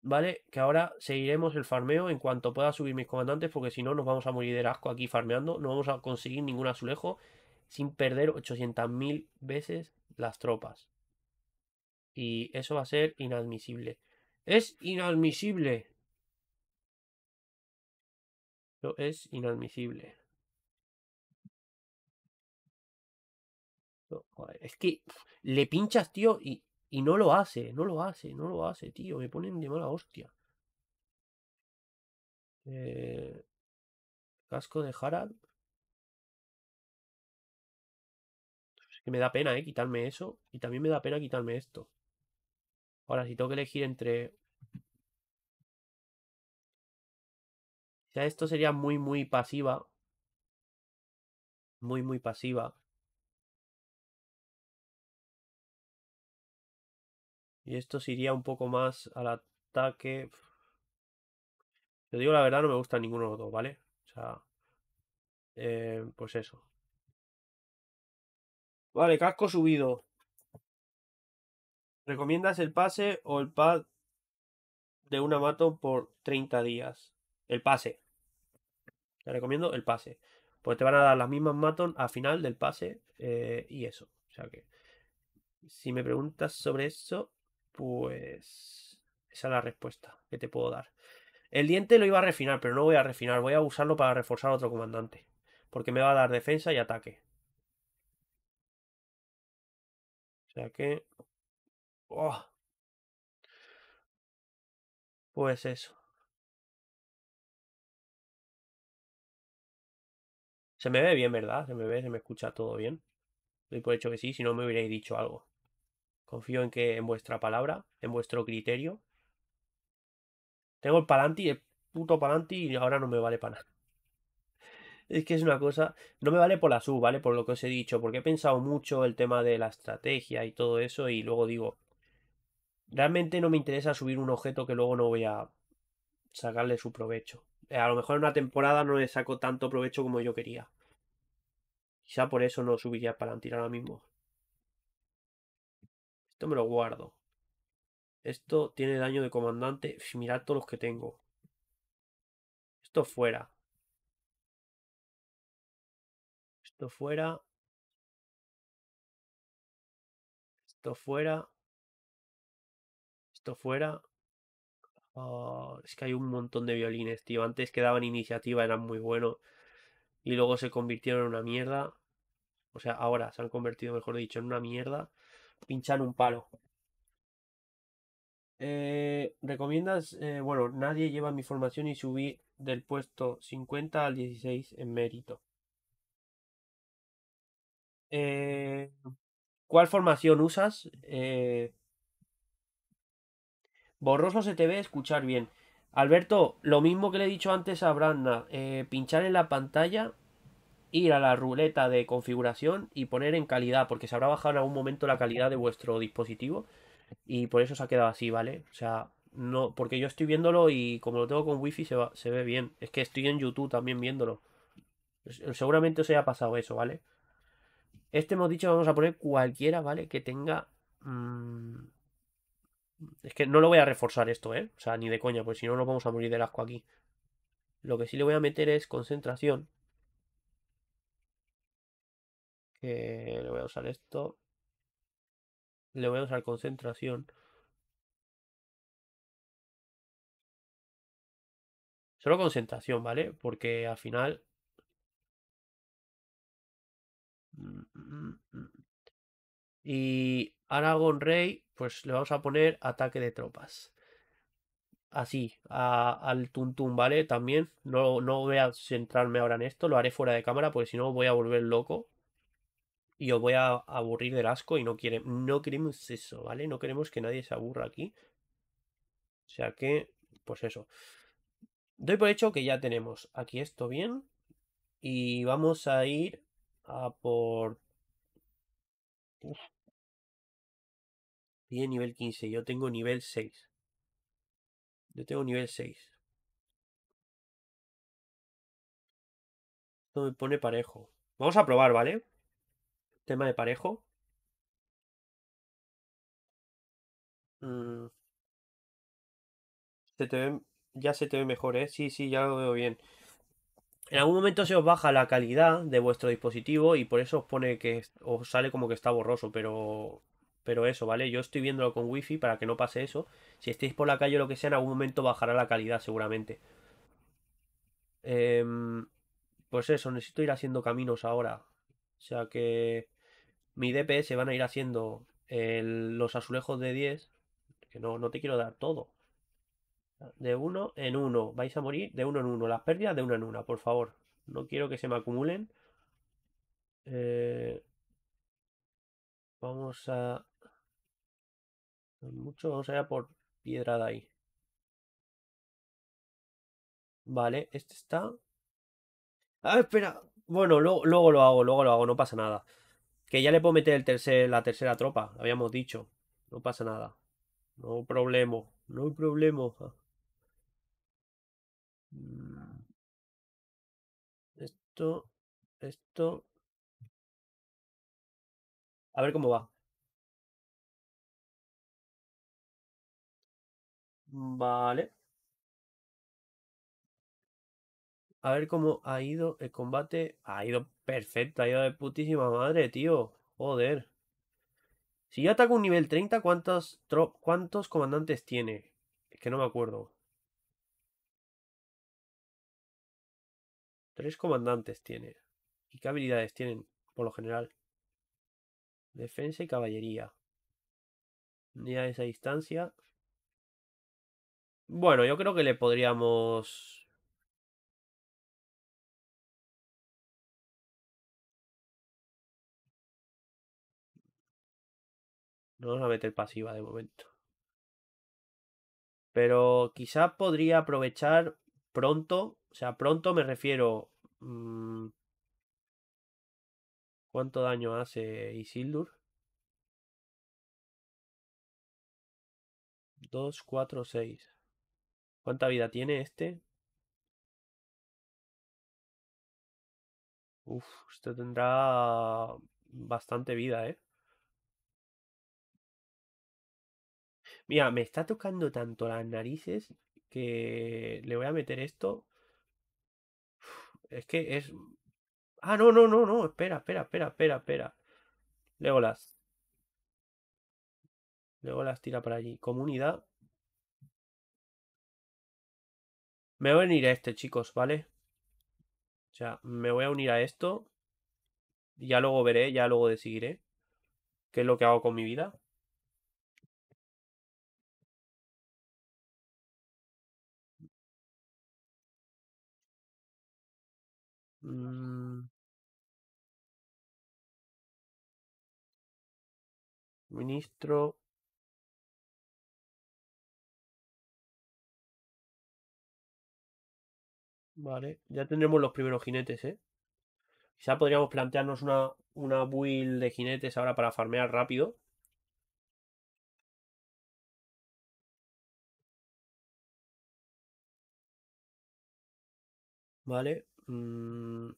¿Vale? Que ahora seguiremos el farmeo en cuanto pueda subir mis comandantes, porque si no nos vamos a morir de asco aquí farmeando. No vamos a conseguir ningún azulejo sin perder 800.000 veces las tropas. Y eso va a ser inadmisible. Es inadmisible es inadmisible. es que le pinchas, tío, y, y no lo hace, no lo hace, no lo hace, tío. Me ponen de mala hostia. Eh, casco de Harald Es que me da pena, eh, quitarme eso. Y también me da pena quitarme esto. Ahora, si tengo que elegir entre sea, esto sería muy, muy pasiva. Muy, muy pasiva. Y esto sería iría un poco más al ataque. Te digo la verdad, no me gusta ninguno de los dos, ¿vale? O sea, eh, pues eso. Vale, casco subido. ¿Recomiendas el pase o el pad de una mato por 30 días? El pase. Te recomiendo el pase. Pues te van a dar las mismas maton Al final del pase eh, y eso. O sea que, si me preguntas sobre eso, pues esa es la respuesta que te puedo dar. El diente lo iba a refinar, pero no voy a refinar. Voy a usarlo para reforzar a otro comandante. Porque me va a dar defensa y ataque. O sea que... ¡oh! Pues eso. Se me ve bien, ¿verdad? Se me ve, se me escucha todo bien. Doy por hecho que sí, si no me hubierais dicho algo. Confío en que en vuestra palabra, en vuestro criterio. Tengo el palanti, el puto palanti, y ahora no me vale para nada. Es que es una cosa. No me vale por la sub, ¿vale? Por lo que os he dicho. Porque he pensado mucho el tema de la estrategia y todo eso. Y luego digo. Realmente no me interesa subir un objeto que luego no voy a sacarle su provecho. Eh, a lo mejor en una temporada no le saco tanto provecho como yo quería. Quizá por eso no subiría para tirar ahora mismo. Esto me lo guardo. Esto tiene daño de comandante. Mirad todos los que tengo. Esto fuera. Esto fuera. Esto fuera. Esto fuera. Ah, es que hay un montón de violines, tío. Antes que daban iniciativa, eran muy buenos y luego se convirtieron en una mierda. O sea, ahora se han convertido, mejor dicho, en una mierda. Pinchan un palo. Eh, ¿Recomiendas? Eh, bueno, nadie lleva mi formación y subí del puesto 50 al 16 en mérito. Eh, ¿Cuál formación usas? borroso se te ve escuchar bien. Alberto, lo mismo que le he dicho antes a Brandna, eh, pinchar en la pantalla, ir a la ruleta de configuración y poner en calidad, porque se habrá bajado en algún momento la calidad de vuestro dispositivo y por eso se ha quedado así, ¿vale? O sea, no, porque yo estoy viéndolo y como lo tengo con wifi se, se ve bien. Es que estoy en YouTube también viéndolo. Eh, seguramente os haya pasado eso, ¿vale? Este hemos dicho vamos a poner cualquiera, ¿vale? Que tenga... Mm, es que no lo voy a reforzar esto, ¿eh? O sea, ni de coña, pues si no nos vamos a morir del asco aquí. Lo que sí le voy a meter es concentración. Que le voy a usar esto. Le voy a usar concentración. Solo concentración, ¿vale? Porque al final... Mm, mm, mm, y Aragón Rey pues le vamos a poner ataque de tropas. Así, a, al tuntum, ¿vale? También, no, no voy a centrarme ahora en esto, lo haré fuera de cámara porque si no voy a volver loco y os voy a aburrir del asco y no, no queremos eso, ¿vale? No queremos que nadie se aburra aquí. O sea que, pues eso. Doy por hecho que ya tenemos aquí esto bien y vamos a ir a por el nivel 15. Yo tengo nivel 6. Yo tengo nivel 6. Esto me pone parejo. Vamos a probar, ¿vale? Tema de parejo. Mm. Se te ve, ya se te ve mejor, ¿eh? Sí, sí, ya lo veo bien. En algún momento se os baja la calidad de vuestro dispositivo y por eso os pone que os sale como que está borroso, pero pero eso, ¿vale? Yo estoy viéndolo con wifi para que no pase eso. Si estáis por la calle o lo que sea, en algún momento bajará la calidad seguramente. Em, pues eso, necesito ir haciendo caminos ahora. O sea que mi DPS van a ir haciendo los azulejos de 10. Que no, no te quiero dar todo. De uno en uno. Vais a morir de uno en uno. Las pérdidas de una en una, por favor. No quiero que se me acumulen. Eh, vamos a pues, mucho sea por piedra de ahí. Vale, este está. Ah, espera. Bueno, luego, lo hago, luego lo hago, no pasa nada. Que ya le puedo meter el tercer, la tercera tropa, habíamos dicho. No pasa nada. No hay problema, no hay problema. Ah. Mm. Esto, esto. A ver cómo va. Vale. A ver cómo ha ido el combate. Ha ido perfecto, ha ido de putísima madre, tío. Joder. Si yo ataco un nivel 30, ¿cuántos, cuántos comandantes tiene? Es que no me acuerdo. Tres comandantes tiene. ¿Y qué habilidades tienen, por lo general? Defensa y caballería. Ya a esa distancia. Bueno, yo creo que le podríamos... No vamos a meter pasiva de momento. Pero quizá podría aprovechar pronto. O sea, pronto me refiero... Mm, ¿Cuánto daño hace Isildur? 2, 4, 6. ¿Cuánta vida tiene este? Uf, este tendrá bastante vida, ¿eh? Mira, me está tocando tanto las narices que le voy a meter esto. es que es... Ah, no, no, no, no. Espera, espera, espera, espera, espera. Luego las tira para allí. Comunidad. Me voy a unir a este, chicos, ¿vale? O sea, me voy a unir a esto. ya luego veré, ya luego decidiré. ¿Qué es lo que hago con mi vida? Mm. Ministro. Vale, ya tendremos los primeros jinetes, ¿eh? Quizá podríamos plantearnos una, una build de jinetes ahora para farmear rápido. Vale. Mm.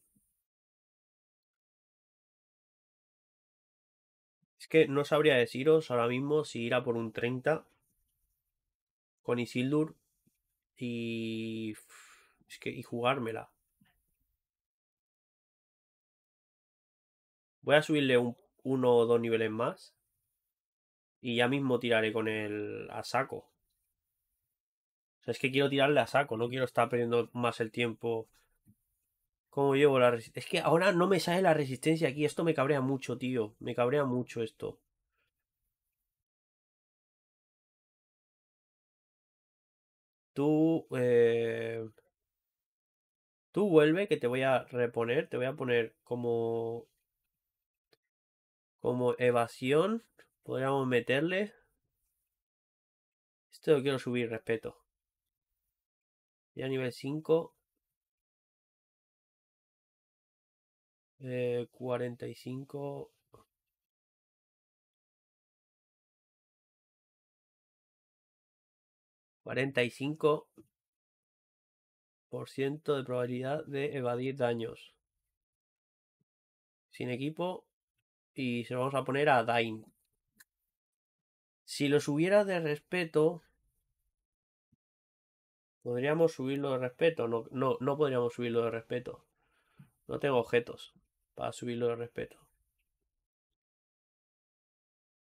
Es que no sabría deciros ahora mismo si ir a por un 30 con Isildur y es que, y jugármela. Voy a subirle un, uno o dos niveles más. Y ya mismo tiraré con el a saco. O sea, es que quiero tirarle a saco, no quiero estar perdiendo más el tiempo. ¿Cómo llevo la resistencia? Es que ahora no me sale la resistencia aquí. Esto me cabrea mucho, tío. Me cabrea mucho esto. Tú. Eh, Tú vuelve que te voy a reponer, te voy a poner como como evasión. Podríamos meterle. Esto lo quiero subir, respeto. Ya nivel 5. Eh, 45. Cuarenta y cinco. Por ciento de probabilidad de evadir daños. Sin equipo. Y se lo vamos a poner a Dain. Si lo subiera de respeto. Podríamos subirlo de respeto. No, no, no podríamos subirlo de respeto. No tengo objetos para subirlo de respeto.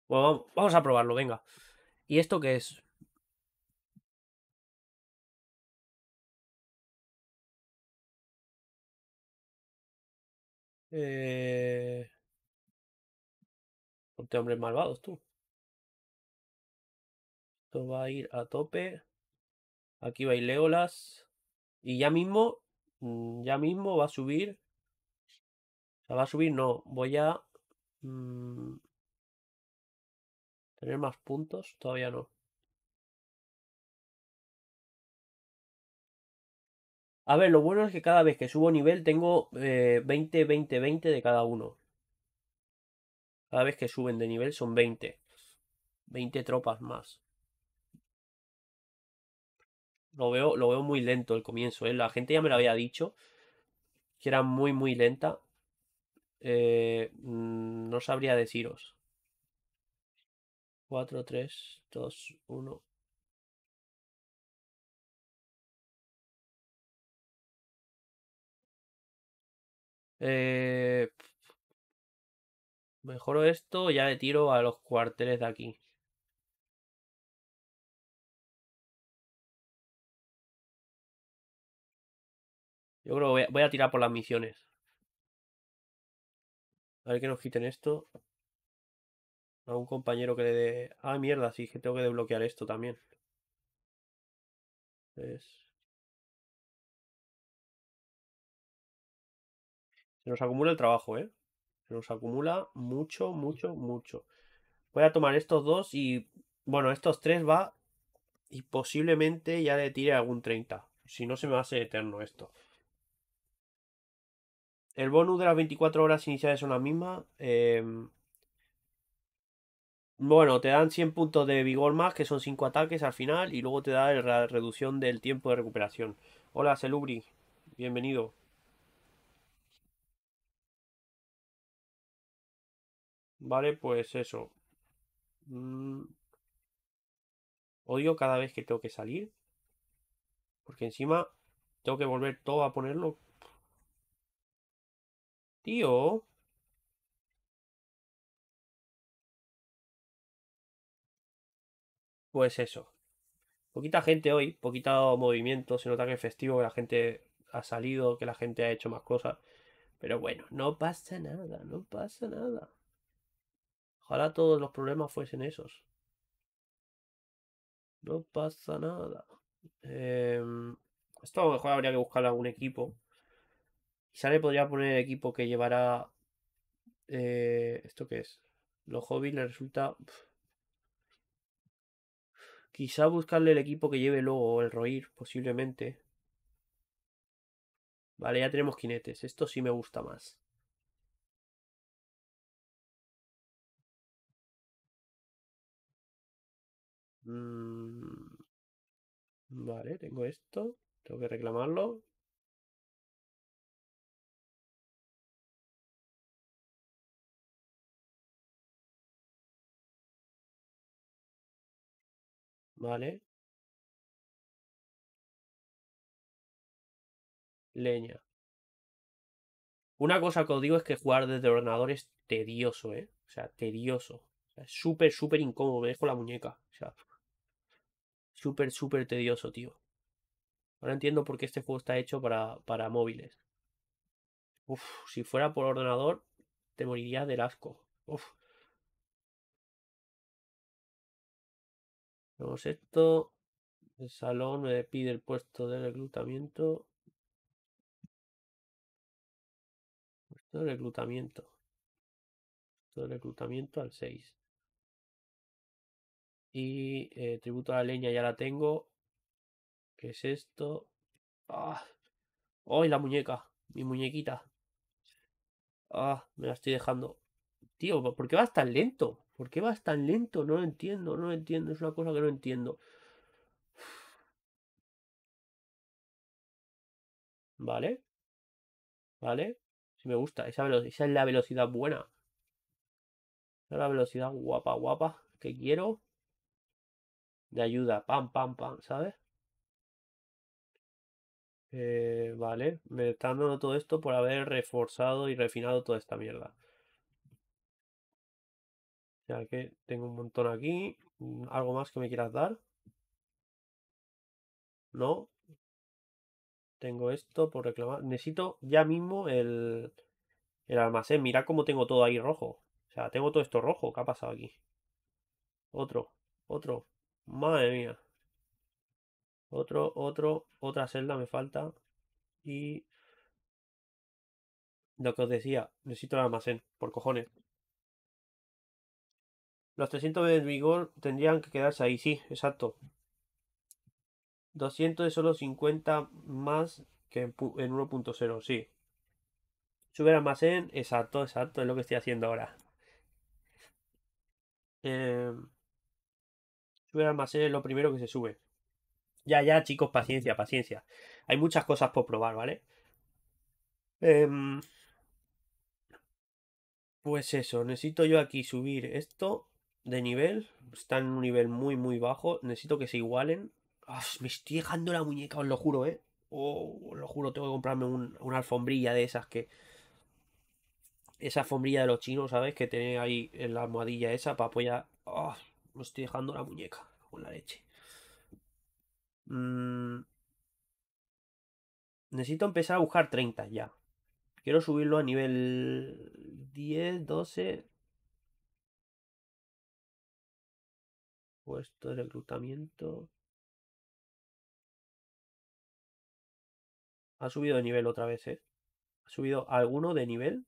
Bueno, vamos a probarlo, venga. ¿Y esto qué es? Eh... hombres malvados, tú. Esto va a ir a tope. Aquí va Leolas. Y ya mismo, mm, ya mismo va a subir. O va a subir, no. Voy a... Mm, tener más puntos. Todavía no. A ver, lo bueno es que cada vez que subo nivel tengo 20, 20, 20 de cada uno. Cada vez que suben de nivel son 20. 20 tropas más. Lo veo, muy lento el comienzo, ¿eh? La gente ya me lo había dicho. Que era muy, muy lenta. Eh, mm, no sabría deciros. 4, 3, 2, 1. Eh, mejoro esto, ya le tiro a los cuarteles de aquí. Yo creo que voy a, tirar por las misiones. A ver que nos quiten esto. A un compañero que le dé... Ah, mierda, sí, que tengo que desbloquear esto también. Se nos acumula el trabajo, ¿eh? Se nos acumula mucho, mucho, mucho. Voy a tomar estos dos y, bueno, estos tres va y posiblemente ya le tire algún 30. Si no, se me va a hacer eterno esto. El bonus de las 24 horas iniciales son las mismas. Em, bueno, te dan 100 puntos de vigor más, que son 5 ataques al final, y luego te da la reducción del tiempo de recuperación. Hola, Celubri, bienvenido. Vale, pues eso. Mm. Odio cada vez que tengo que salir. Porque encima tengo que volver todo a ponerlo. Tío. Pues eso. Poquita gente hoy, poquito movimiento. Se nota que es festivo, que la gente ha salido, que la gente ha hecho más cosas. Pero bueno, no pasa nada, no pasa nada. Ojalá todos los problemas fuesen esos. No pasa nada. Em, esto a lo mejor habría que buscar algún equipo. Quizá le podría poner el equipo que llevará. Eh, ¿Esto qué es? Los hobbies le resulta. Quizá buscarle el equipo que lleve luego el Roir, posiblemente. Vale, ya tenemos jinetes. Esto sí me gusta más. Mm, vale, tengo esto. Tengo que reclamarlo. Vale. Leña. Una cosa que os digo es que jugar desde ordenador es tedioso, ¿eh? O sea, tedioso. sea, es súper, súper incómodo. Me dejo la muñeca. O sea súper, súper tedioso, tío. Ahora entiendo por qué este juego está hecho para, para móviles. Uf, si fuera por ordenador, te moriría del asco. Uf. Vemos esto. El salón me pide el puesto de reclutamiento. Puesto de reclutamiento. Puesto de reclutamiento al 6. Y eh, tributo a la leña ya la tengo. ¿Qué es esto? ¡Ah! la muñeca! Mi muñequita. ¡Ah! Me la estoy dejando. Tío, ¿por qué vas tan lento? ¿Por qué vas tan lento? No lo entiendo, no lo entiendo. Es una cosa que no entiendo. ¿Vale? ¿Vale? Si me gusta. Esa, esa es la velocidad buena. Esa es la velocidad guapa, guapa que quiero de ayuda, pam, pam, pam, ¿sabes? Eh, vale, me están dando todo esto por haber reforzado y refinado toda esta mierda. ya que tengo un montón aquí. Mm, ¿Algo más que me quieras dar? No. Tengo esto por reclamar. Necesito ya mismo el, el almacén. Mira cómo tengo todo ahí rojo. O sea, tengo todo esto rojo. ¿Qué ha pasado aquí? Otro, otro. Madre mía. Otro, otro, otra celda me falta. Y... Lo que os decía, necesito el almacén, por cojones. Los 300 de vigor tendrían que quedarse ahí, sí, exacto. 200 de solo 50 más que en, 1.0, sí. Sube al almacén, exacto, exacto, es lo que estoy haciendo ahora. Eh, voy a lo primero que se sube. Ya, ya, chicos, paciencia, paciencia. Hay muchas cosas por probar, ¿vale? Em, pues eso, necesito yo aquí subir esto de nivel. Está en un nivel muy, muy bajo. Necesito que se igualen. Ah, me estoy dejando la muñeca, os lo juro, ¿eh? Oh, os lo juro, tengo que comprarme un, una alfombrilla de esas que... Esa alfombrilla de los chinos, ¿sabes? Que tiene ahí en la almohadilla esa para apoyar... Oh, me estoy dejando la muñeca con la leche. Mm. Necesito empezar a buscar 30 ya. Quiero subirlo a nivel 10, 12. Puesto de reclutamiento. Ha subido de nivel otra vez, ¿eh? Ha subido alguno de nivel.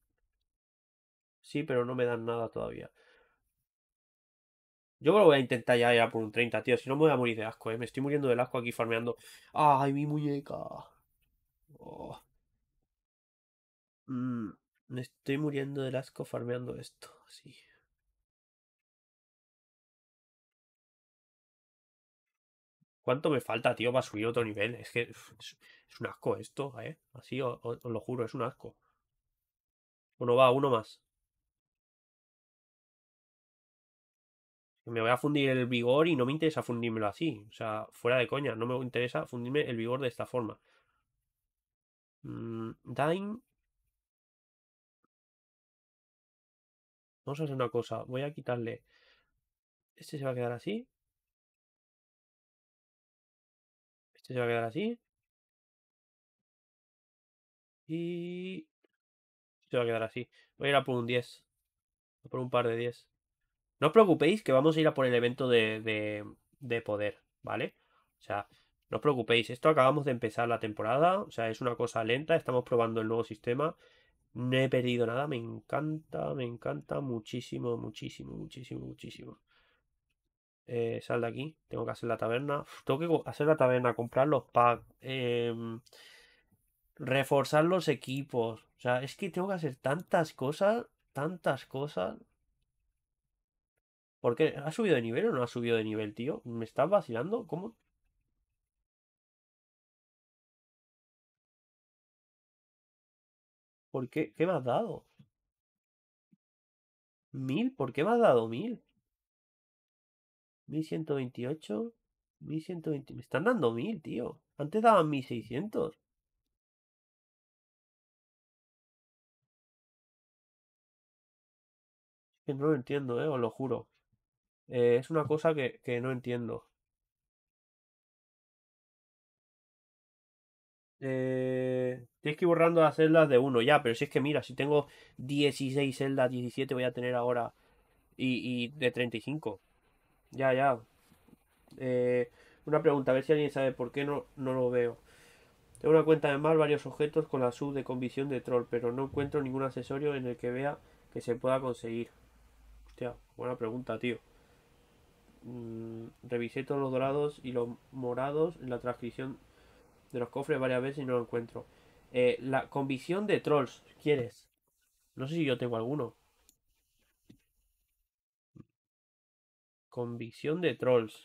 Sí, pero no me dan nada todavía. Yo me lo voy a intentar ya por un 30, tío. Si no me voy a morir de asco, eh. Me estoy muriendo del asco aquí farmeando. ¡Ay, mi muñeca! Oh. Mm, me estoy muriendo del asco farmeando esto. Sí. ¿Cuánto me falta, tío, para subir otro nivel? Es que es un asco esto, ¿eh? Así os, lo juro, es un asco. Bueno, va, uno más. me voy a fundir el vigor y no me interesa fundírmelo así. O sea, fuera de coña, no me interesa fundirme el vigor de esta forma. Mm, Dime. Vamos a hacer una cosa. Voy a quitarle. Este se va a quedar así. Este se va a quedar así. Y... Se va a quedar así. Voy a ir a por un 10. A por un par de 10. No os preocupéis que vamos a ir a por el evento de, poder, ¿vale? O sea, no os preocupéis, esto acabamos de empezar la temporada, o sea, es una cosa lenta, estamos probando el nuevo sistema, no he perdido nada, me encanta, me encanta muchísimo, muchísimo, muchísimo, muchísimo. Eh, sal de aquí, tengo que hacer la taberna, tengo que hacer la taberna, comprar los packs, em, reforzar los equipos, o sea, es que tengo que hacer tantas cosas, tantas cosas, ¿Por qué? ¿Ha subido de nivel o no ha subido de nivel, tío? ¿Me estás vacilando? ¿Cómo? ¿Por qué? ¿Qué me has dado? ¿Mil? ¿Por qué me has dado mil? 1128, veinti... Me están dando mil, tío. Antes daban 1600. Que no lo entiendo, eh, os lo juro. Eh, es una cosa que, que no entiendo. Eh, tienes que borrando las celdas de uno ya, pero si es que mira, si tengo 16 celdas, 17 voy a tener ahora y, y de 35. Ya, ya. Eh, una pregunta, a ver si alguien sabe por qué no, no lo veo. Tengo una cuenta de mal varios objetos con la sub de convicción de troll, pero no encuentro ningún accesorio en el que vea que se pueda conseguir. Hostia, buena pregunta, tío. Mm, revisé todos los dorados y los morados en la transcripción de los cofres varias veces y no lo encuentro. Eh, la convicción de trolls, ¿quieres? No sé si yo tengo alguno. Convicción de trolls.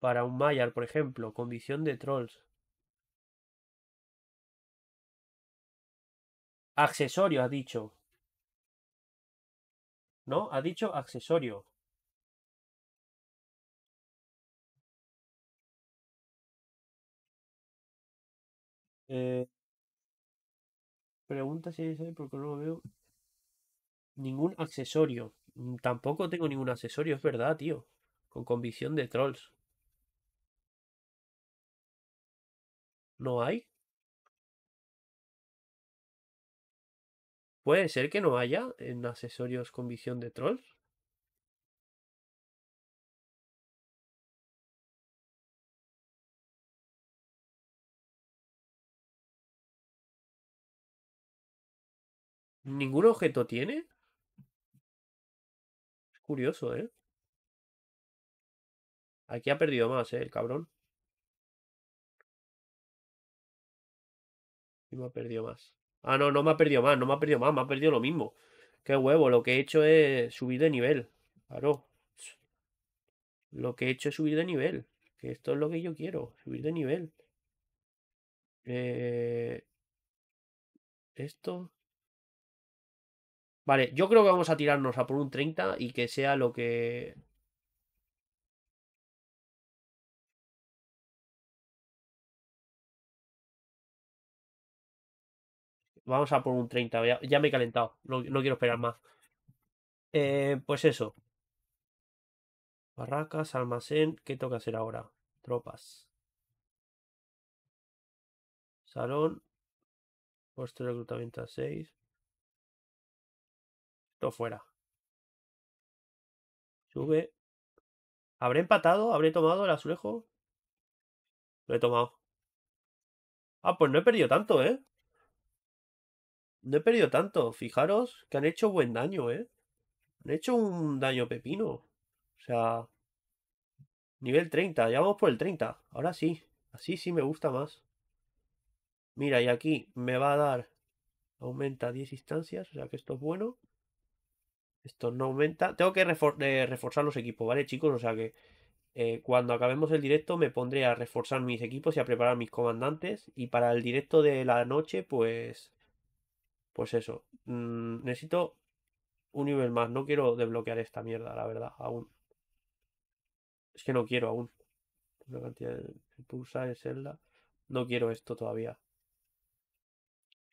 Para un Mayar, por ejemplo, convicción de trolls. Accesorio, ha dicho. ¿no? Ha dicho accesorio. Eh, pregunta si hay porque no veo ningún accesorio. Mm, tampoco tengo ningún accesorio, es verdad, tío. Con convicción de trolls. ¿No hay? ¿Puede ser que no haya en accesorios con visión de troll? ¿Ningún objeto tiene? Es curioso, ¿eh? Aquí ha perdido más, ¿eh? El cabrón. Y me ha perdido más. Ah, no, no me ha perdido más, no me ha perdido más, me ha perdido lo mismo. Qué huevo, lo que he hecho es subir de nivel. Claro. Lo que he hecho es subir de nivel. Que esto es lo que yo quiero, subir de nivel. Eh, esto. Vale, yo creo que vamos a tirarnos a por un 30 y que sea lo que Vamos a por un 30. Ya, me he calentado. No, quiero esperar más. Eh, pues eso. Barracas, almacén. ¿Qué toca hacer ahora? Tropas. Salón. Puesto de reclutamiento a 6. Esto fuera. Sube. ¿Habré empatado? ¿Habré tomado el azulejo? Lo he tomado. Ah, pues no he perdido tanto, ¿eh? No he perdido tanto. Fijaros que han hecho buen daño, ¿eh? Han hecho un daño pepino. O sea, nivel 30. Ya vamos por el 30. Ahora sí. Así sí me gusta más. Mira, y aquí me va a dar... Aumenta 10 instancias. O sea que esto es bueno. Esto no aumenta. Tengo que eh, reforzar los equipos, ¿vale, chicos? O sea que eh, cuando acabemos el directo me pondré a reforzar mis equipos y a preparar mis comandantes. Y para el directo de la noche, pues pues eso, mm, necesito un nivel más, no quiero desbloquear esta mierda, la verdad, aún. Es que no quiero aún. Una cantidad de pulsa celda. No quiero esto todavía.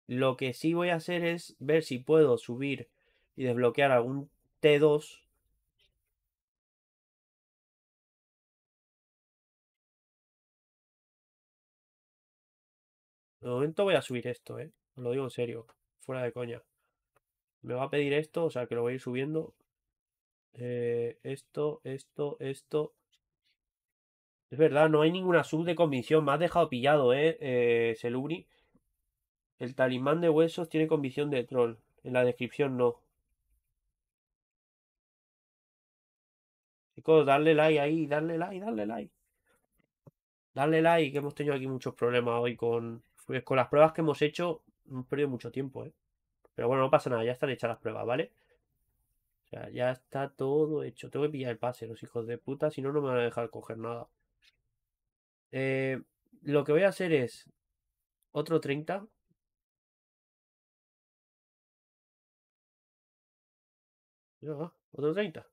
Lo que sí voy a hacer es ver si puedo subir y desbloquear algún T2 De momento voy a subir esto, ¿eh? lo digo en serio. Fuera de coña. Me va a pedir esto, o sea que lo voy a ir subiendo. Eh, esto, esto, esto. Es verdad, no hay ninguna sub de convicción. Me has dejado pillado, eh, eh Selubri. El talismán de huesos tiene convicción de troll. En la descripción no. Chicos, darle like ahí, darle like, darle like. Darle like, que hemos tenido aquí muchos problemas hoy con, pues, con las pruebas que hemos hecho hemos perdido mucho tiempo, ¿eh? Pero bueno, no pasa nada, ya están hechas las pruebas, ¿vale? O sea, ya está todo hecho. Tengo que pillar el pase, los hijos de puta, si no, no me van a dejar coger nada. Eh, lo que voy a hacer es otro 30. No, otro 30.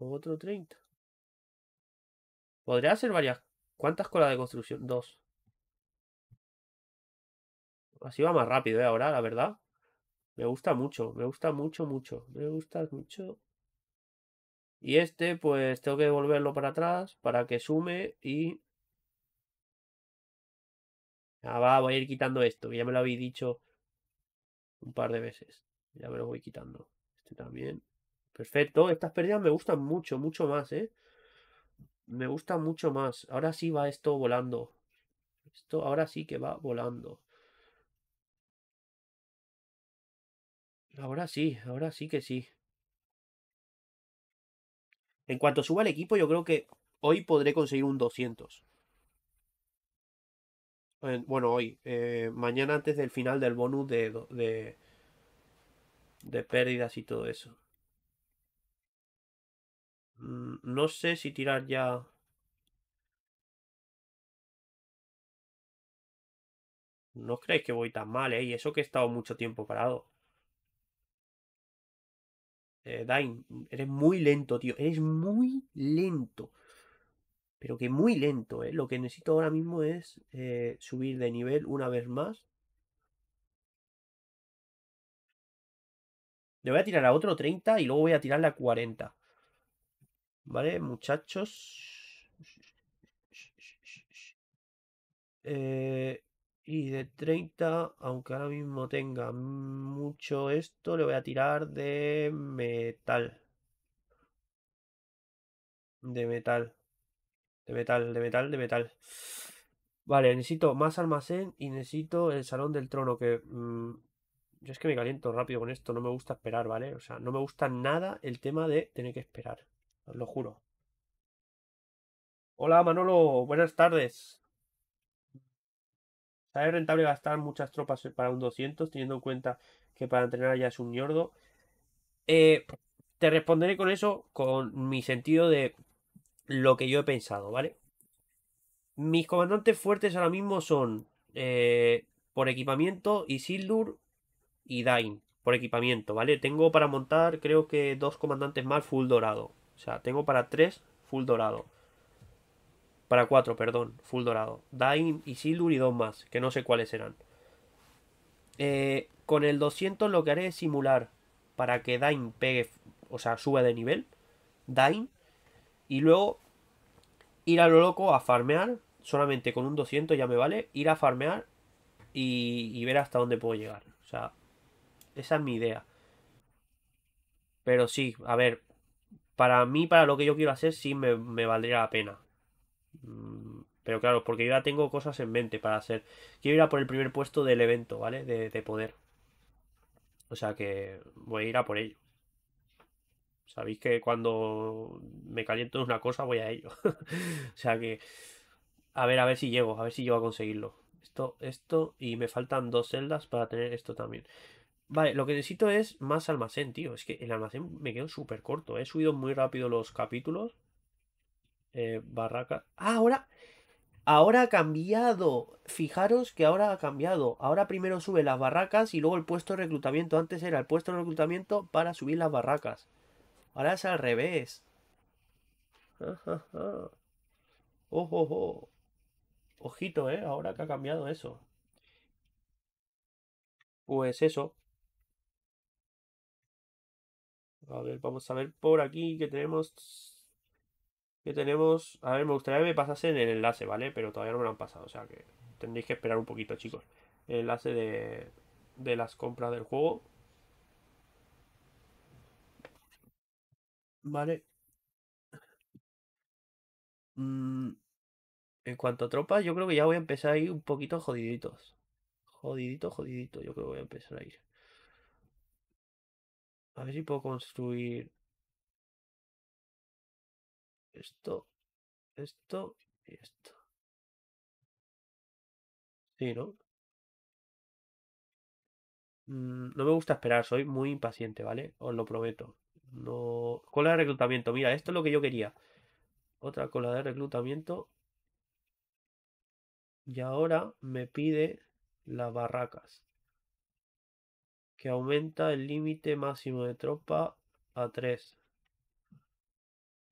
Otro 30. Podría hacer varias. ¿Cuántas colas de construcción? Dos. Así va más rápido, ¿eh? Ahora, la verdad. Me gusta mucho, me gusta mucho, mucho. Me gusta mucho. Y este, pues tengo que devolverlo para atrás para que sume y... Ah, va, voy a ir quitando esto, ya me lo habéis dicho un par de veces. Ya me lo voy quitando. Este también. Perfecto, estas pérdidas me gustan mucho, mucho más, ¿eh? Me gustan mucho más. Ahora sí va esto volando. Esto ahora sí que va volando. Ahora sí, ahora sí que sí. En cuanto suba el equipo, yo creo que hoy podré conseguir un 200. Bueno, hoy. Eh, mañana antes del final del bonus de, de, de pérdidas y todo eso. Mm, no sé si tirar ya No creéis que voy tan mal, ¿eh? Y eso que he estado mucho tiempo parado eh, Dain, eres muy lento, tío. Eres muy lento. Pero que muy lento, ¿eh? Lo que necesito ahora mismo es eh, subir de nivel una vez más. Le voy a tirar a otro 30 y luego voy a tirarle a 40. ¿Vale, muchachos? Eh, y de 30, aunque ahora mismo tenga mucho esto, le voy a tirar de metal. De metal. De metal, de metal, de metal. Vale, necesito más almacén y necesito el salón del trono. Que mm, yo es que me caliento rápido con esto. No me gusta esperar, ¿vale? O sea, no me gusta nada el tema de tener que esperar. Os lo juro. Hola Manolo, buenas tardes es rentable gastar muchas tropas para un 200 teniendo en cuenta que para entrenar ya es un ñordo? Eh, te responderé con eso, con mi sentido de lo que yo he pensado, ¿vale? Mis comandantes fuertes ahora mismo son eh, por equipamiento Isildur y Dain. Por equipamiento, ¿vale? Tengo para montar creo que dos comandantes más full dorado. O sea, tengo para tres full dorado. Para 4, perdón, full dorado. Dain y Silur y dos más, que no sé cuáles serán. Eh, con el 200 lo que haré es simular para que Dain pegue, o sea, suba de nivel. Dain. Y luego ir a lo loco a farmear. Solamente con un 200 ya me vale. Ir a farmear y, ver hasta dónde puedo llegar. O sea, esa es mi idea. Pero sí, a ver, para mí, para lo que yo quiero hacer, sí me, me valdría la pena. Mm, pero claro, porque yo ya tengo cosas en mente para hacer. Quiero ir a por el primer puesto del evento, ¿vale? De, poder. O sea que voy a ir a por ello. Sabéis que cuando me caliento en una cosa voy a ello. o sea que... A ver, a ver si llego, a ver si llego a conseguirlo. Esto, esto, y me faltan dos celdas para tener esto también. Vale, lo que necesito es más almacén, tío. Es que el almacén me quedó súper corto. ¿eh? He subido muy rápido los capítulos eh, barraca. Ah, ahora, ahora ha cambiado. Fijaros que ahora ha cambiado. Ahora primero sube las barracas y luego el puesto de reclutamiento. Antes era el puesto de reclutamiento para subir las barracas. Ahora es al revés. Ojo, Ojito, ¿eh? Ahora que ha cambiado eso. Pues eso. A ver, vamos a ver por aquí que tenemos que tenemos. A ver, me gustaría que me pasasen el enlace, ¿vale? Pero todavía no me lo han pasado, o sea que tendréis que esperar un poquito, chicos. El enlace de, de las compras del juego. Vale. Mm, en cuanto a tropas, yo creo que ya voy a empezar ahí un poquito jodiditos. Jodidito, jodidito, yo creo que voy a empezar a ir. A ver si puedo construir esto, esto y esto. Sí, ¿no? Mm, no me gusta esperar, soy muy impaciente, ¿vale? Os lo prometo. Cola de reclutamiento, mira, esto es lo que yo quería. Otra cola de reclutamiento. Y ahora me pide las barracas. Que aumenta el límite máximo de tropa a 3.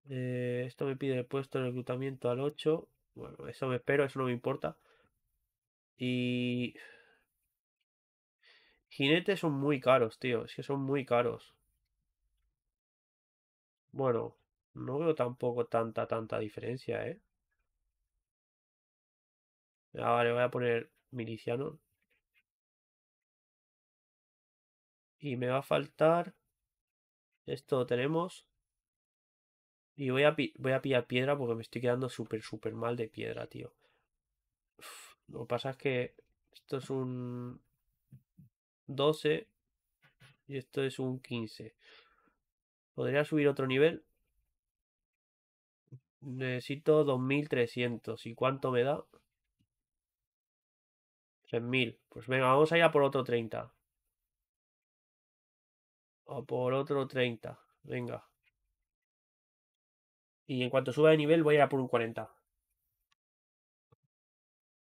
Eh, esto me pide el puesto de reclutamiento al 8. Bueno, eso me espero, eso no me importa. Y. Jinetes son muy caros, tío. Es que son muy caros. Bueno, no veo tampoco tanta, tanta diferencia, ¿eh? Ah, vale, voy a poner miliciano. Y me va a faltar. Esto tenemos. Y voy a, pillar piedra porque me estoy quedando súper, súper mal de piedra, tío. lo que pasa es que esto es un 12 y esto es un 15. ¿Podría subir otro nivel? Necesito 2300. ¿Y cuánto me da? 3000. Pues venga, vamos allá por otro 30. O por otro 30. Venga. Y en cuanto suba de nivel voy a ir a por un 40.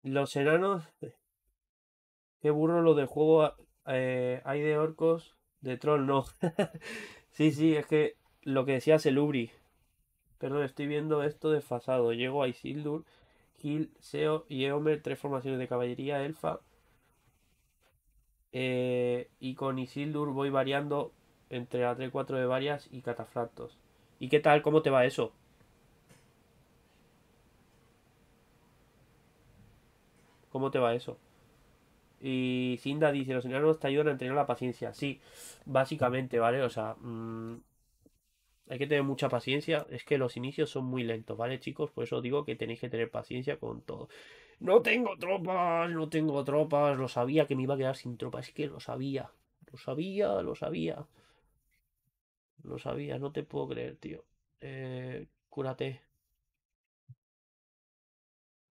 Los enanos. Qué burro lo de juego. Ah, eh, hay de orcos. De troll, no. sí, sí, es que lo que decía Selubri. Perdón, estoy viendo esto desfasado. Llego a Isildur, Gil, Seo y Eomer, tres formaciones de caballería elfa. Eh, y con Isildur voy variando entre A3-4 de varias y catafractos. ¿Y qué tal? ¿Cómo te va eso? ¿Cómo te va eso? Y Cinda dice, los enanos te ayudan a entrenar la paciencia. Sí, básicamente, ¿vale? O sea, mm, hay que tener mucha paciencia. Es que los inicios son muy lentos, ¿vale, chicos? Por eso digo que tenéis que tener paciencia con todo. No tengo tropas, no tengo tropas. Lo sabía que me iba a quedar sin tropas. Es que lo sabía. Lo sabía, lo sabía. Lo sabía, no te puedo creer, tío. Eh, cúrate.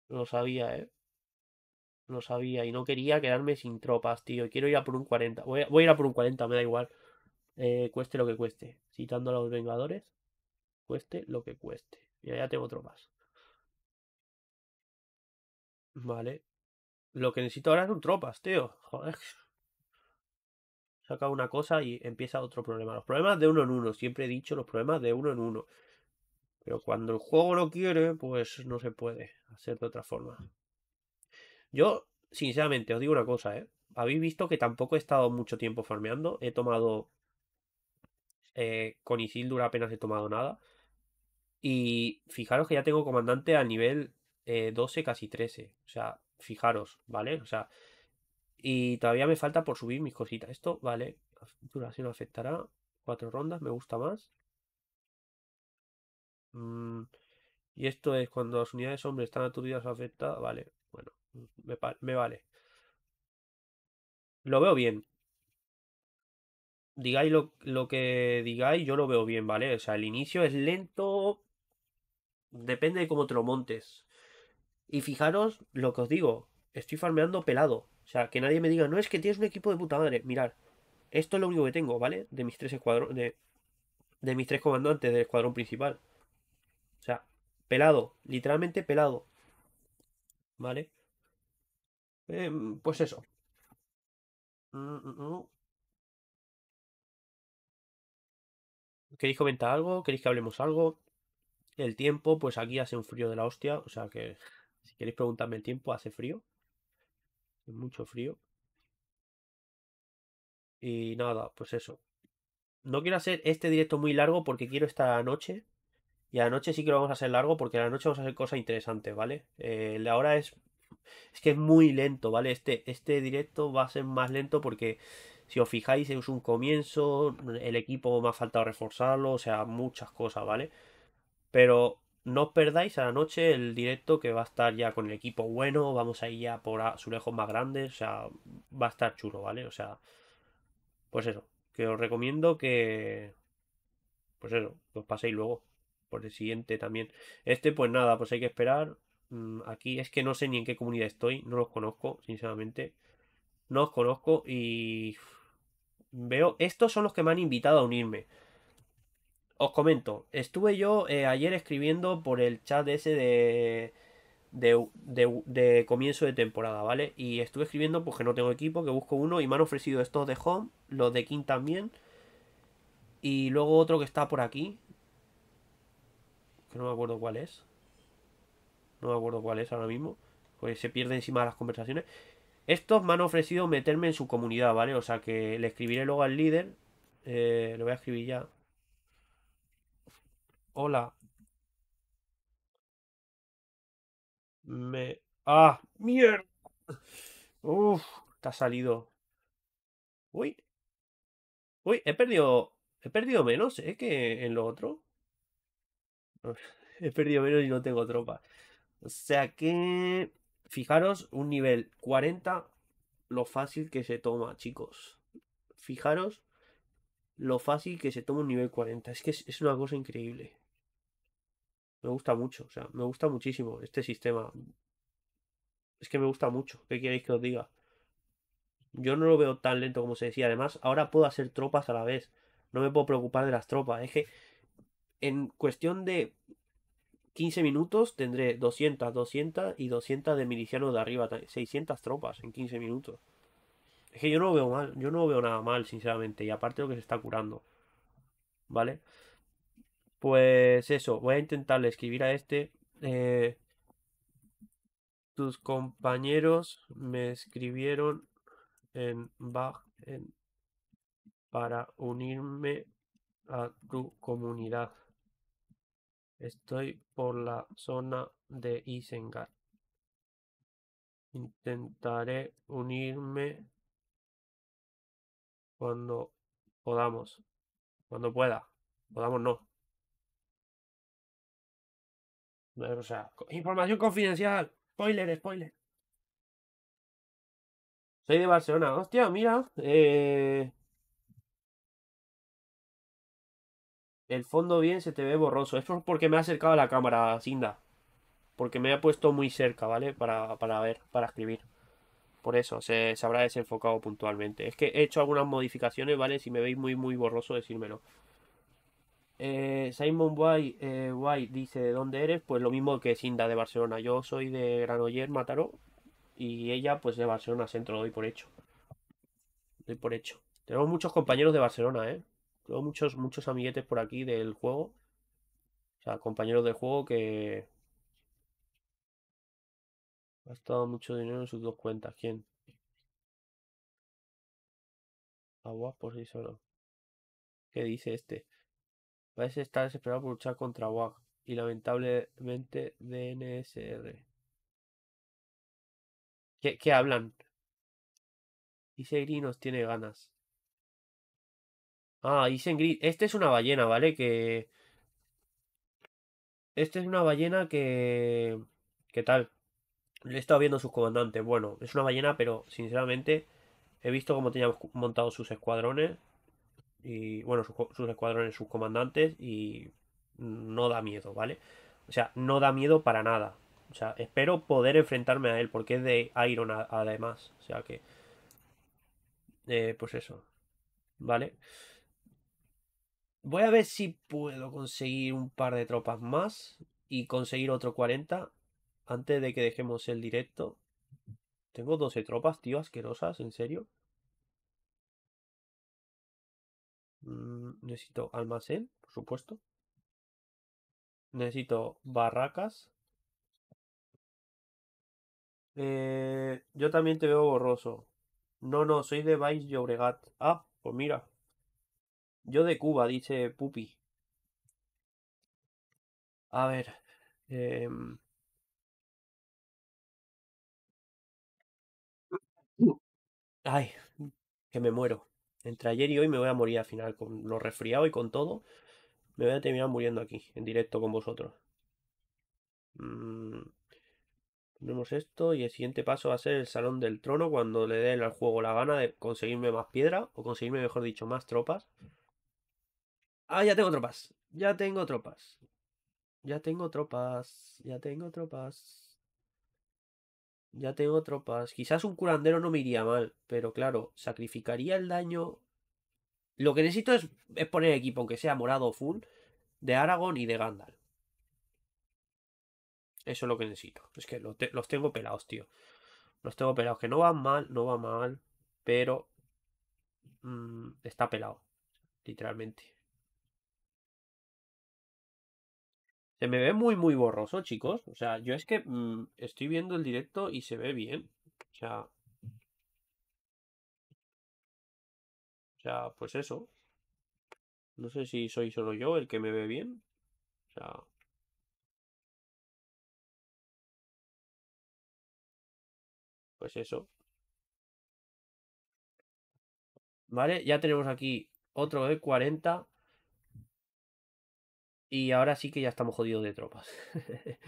Lo sabía, ¿eh? No sabía y no quería quedarme sin tropas, tío. Quiero ir a por un 40. Voy a, ir a por un 40, me da igual. Eh, cueste lo que cueste. Citando a los Vengadores. Cueste lo que cueste. Y ya tengo tropas. Vale. Lo que necesito ahora son tropas, tío. Joder. Saca una cosa y empieza otro problema. Los problemas de uno en uno. Siempre he dicho los problemas de uno en uno. Pero cuando el juego lo quiere, pues no se puede hacer de otra forma. Yo, sinceramente, os digo una cosa, ¿eh? Habéis visto que tampoco he estado mucho tiempo farmeando. He tomado... Eh, con Isildur apenas he tomado nada. Y fijaros que ya tengo comandante a nivel 12, eh, casi 13. O sea, fijaros, ¿vale? O sea, y todavía me falta por subir mis cositas. Esto, vale, duración afectará. Cuatro rondas, me gusta más. Mm, y esto es cuando las unidades hombres están aturdidas o afectadas. Vale, bueno. Pues, me, vale. Lo veo bien. Digáis lo, que digáis, yo lo veo bien, ¿vale? O sea, el inicio es lento. Depende de cómo te lo montes. Y fijaros lo que os digo. Estoy farmeando pelado. O sea, que nadie me diga, no es que tienes un equipo de puta madre. Mirad, esto es lo único que tengo, ¿vale? De mis tres escuadrones. De, de mis tres comandantes del escuadrón principal. O sea, pelado. Literalmente pelado. ¿Vale? Em, pues eso. Mm, mm, mm. ¿Queréis comentar algo? ¿Queréis que hablemos algo? El tiempo, pues aquí hace un frío de la hostia. O sea que si queréis preguntarme el tiempo, hace frío. Mucho frío. Y nada, pues eso. No quiero hacer este directo muy largo porque quiero estar anoche Y anoche sí que lo vamos a hacer largo porque la noche vamos a hacer cosas interesantes, ¿vale? Eh, la hora es es que es muy lento, ¿vale? Este, este directo va a ser más lento porque si os fijáis es un comienzo, el equipo me ha faltado reforzarlo, o sea, muchas cosas, ¿vale? Pero no os perdáis a la noche el directo que va a estar ya con el equipo bueno, vamos a ir ya por lejos más grandes, o sea, va a estar chulo, ¿vale? O sea, pues eso, que os recomiendo que, pues eso, que os paséis luego por el siguiente también. Este, pues nada, pues hay que esperar Mm, aquí es que no sé ni en qué comunidad estoy, no los conozco, sinceramente. No los conozco y veo, estos son los que me han invitado a unirme. Os comento, estuve yo eh, ayer escribiendo por el chat ese de de, de, de, comienzo de temporada, ¿vale? Y estuve escribiendo porque no tengo equipo, que busco uno y me han ofrecido estos de Home, los de King también. Y luego otro que está por aquí. Que no me acuerdo cuál es no me acuerdo cuál es ahora mismo, pues se pierde encima de las conversaciones. Estos me han ofrecido meterme en su comunidad, ¿vale? O sea que le escribiré luego al líder. Eh, lo voy a escribir ya. Hola. Me. ¡Ah! ¡Mierda! Uf, te ha salido. Uy. Uy, he perdido. He perdido menos, ¿eh? Que en lo otro. he perdido menos y no tengo tropas. O sea que, fijaros, un nivel 40, lo fácil que se toma, chicos. Fijaros lo fácil que se toma un nivel 40. Es que es, una cosa increíble. Me gusta mucho, o sea, me gusta muchísimo este sistema. Es que me gusta mucho. ¿Qué queréis que os diga? Yo no lo veo tan lento como se decía. Además, ahora puedo hacer tropas a la vez. No me puedo preocupar de las tropas. Es que en cuestión de 15 minutos tendré 200, 200 y 200 de milicianos de arriba. 600 tropas en 15 minutos. Es que yo no veo mal, yo no veo nada mal, sinceramente. Y aparte lo que se está curando. ¿Vale? Pues eso, voy a intentarle escribir a este. Eh, tus compañeros me escribieron en para unirme a tu comunidad. Estoy por la zona de Isengard. Intentaré unirme cuando podamos. Cuando pueda. Podamos no. O sea, información confidencial. Spoiler, spoiler. Soy de Barcelona. Hostia, mira. Eh, El fondo bien se te ve borroso. Es porque me ha acercado a la cámara, Cinda. Porque me ha puesto muy cerca, ¿vale? Para, ver, para escribir. Por eso, se, habrá desenfocado puntualmente. Es que he hecho algunas modificaciones, ¿vale? Si me veis muy, muy borroso, decírmelo. Eh, Simon White, eh, dice, ¿de dónde eres? Pues lo mismo que Cinda de Barcelona. Yo soy de Granoller, Mataró. Y ella, pues de Barcelona Centro, lo doy por hecho. Doy por hecho. Tenemos muchos compañeros de Barcelona, ¿eh? Tengo muchos, muchos amiguetes por aquí del juego. O sea, compañeros de juego que. Ha gastado mucho dinero en sus dos cuentas. ¿Quién? agua por sí solo. ¿Qué dice este? Parece estar desesperado por luchar contra WAG y lamentablemente DNSR. ¿Qué, qué hablan? y nos tiene ganas. Ah, Isen Este es una ballena, ¿vale? Que. Este es una ballena que. ¿Qué tal? Le he estado viendo a sus comandantes. Bueno, es una ballena, pero sinceramente he visto cómo teníamos montados sus escuadrones. Y bueno, sus, sus escuadrones, sus comandantes. Y no da miedo, ¿vale? O sea, no da miedo para nada. O sea, espero poder enfrentarme a él porque es de Iron además. O sea que... Eh, pues eso. ¿Vale? Voy a ver si puedo conseguir un par de tropas más y conseguir otro 40 antes de que dejemos el directo. Tengo 12 tropas, tío, asquerosas, en serio. Mm, necesito almacén, por supuesto. Necesito barracas. Eh, yo también te veo borroso. No, no, soy de Vice y Ah, pues mira. Yo de Cuba, dice Pupi. A ver. Em. Ay, que me muero. Entre ayer y hoy me voy a morir al final, con lo resfriado y con todo. Me voy a terminar muriendo aquí, en directo con vosotros. Tenemos mm, Ponemos esto y el siguiente paso va a ser el Salón del Trono cuando le den al juego la gana de conseguirme más piedra o conseguirme, mejor dicho, más tropas. Ah, ya tengo tropas. Ya tengo tropas. Ya tengo tropas. Ya tengo tropas. Ya tengo tropas. Quizás un curandero no me iría mal, pero claro, sacrificaría el daño. Lo que necesito es, poner equipo, aunque sea morado o full, de Aragón y de Gandalf. Eso es lo que necesito. Es que los, tengo pelados, tío. Los tengo pelados. Que no van mal, no va mal. Pero mm, está pelado. Literalmente. me ve muy, muy borroso, chicos. O sea, yo es que mm, estoy viendo el directo y se ve bien. O sea. O sea, pues eso. No sé si soy solo yo el que me ve bien. O sea. Pues eso. Vale, ya tenemos aquí otro de 40. Y ahora sí que ya estamos jodidos de tropas.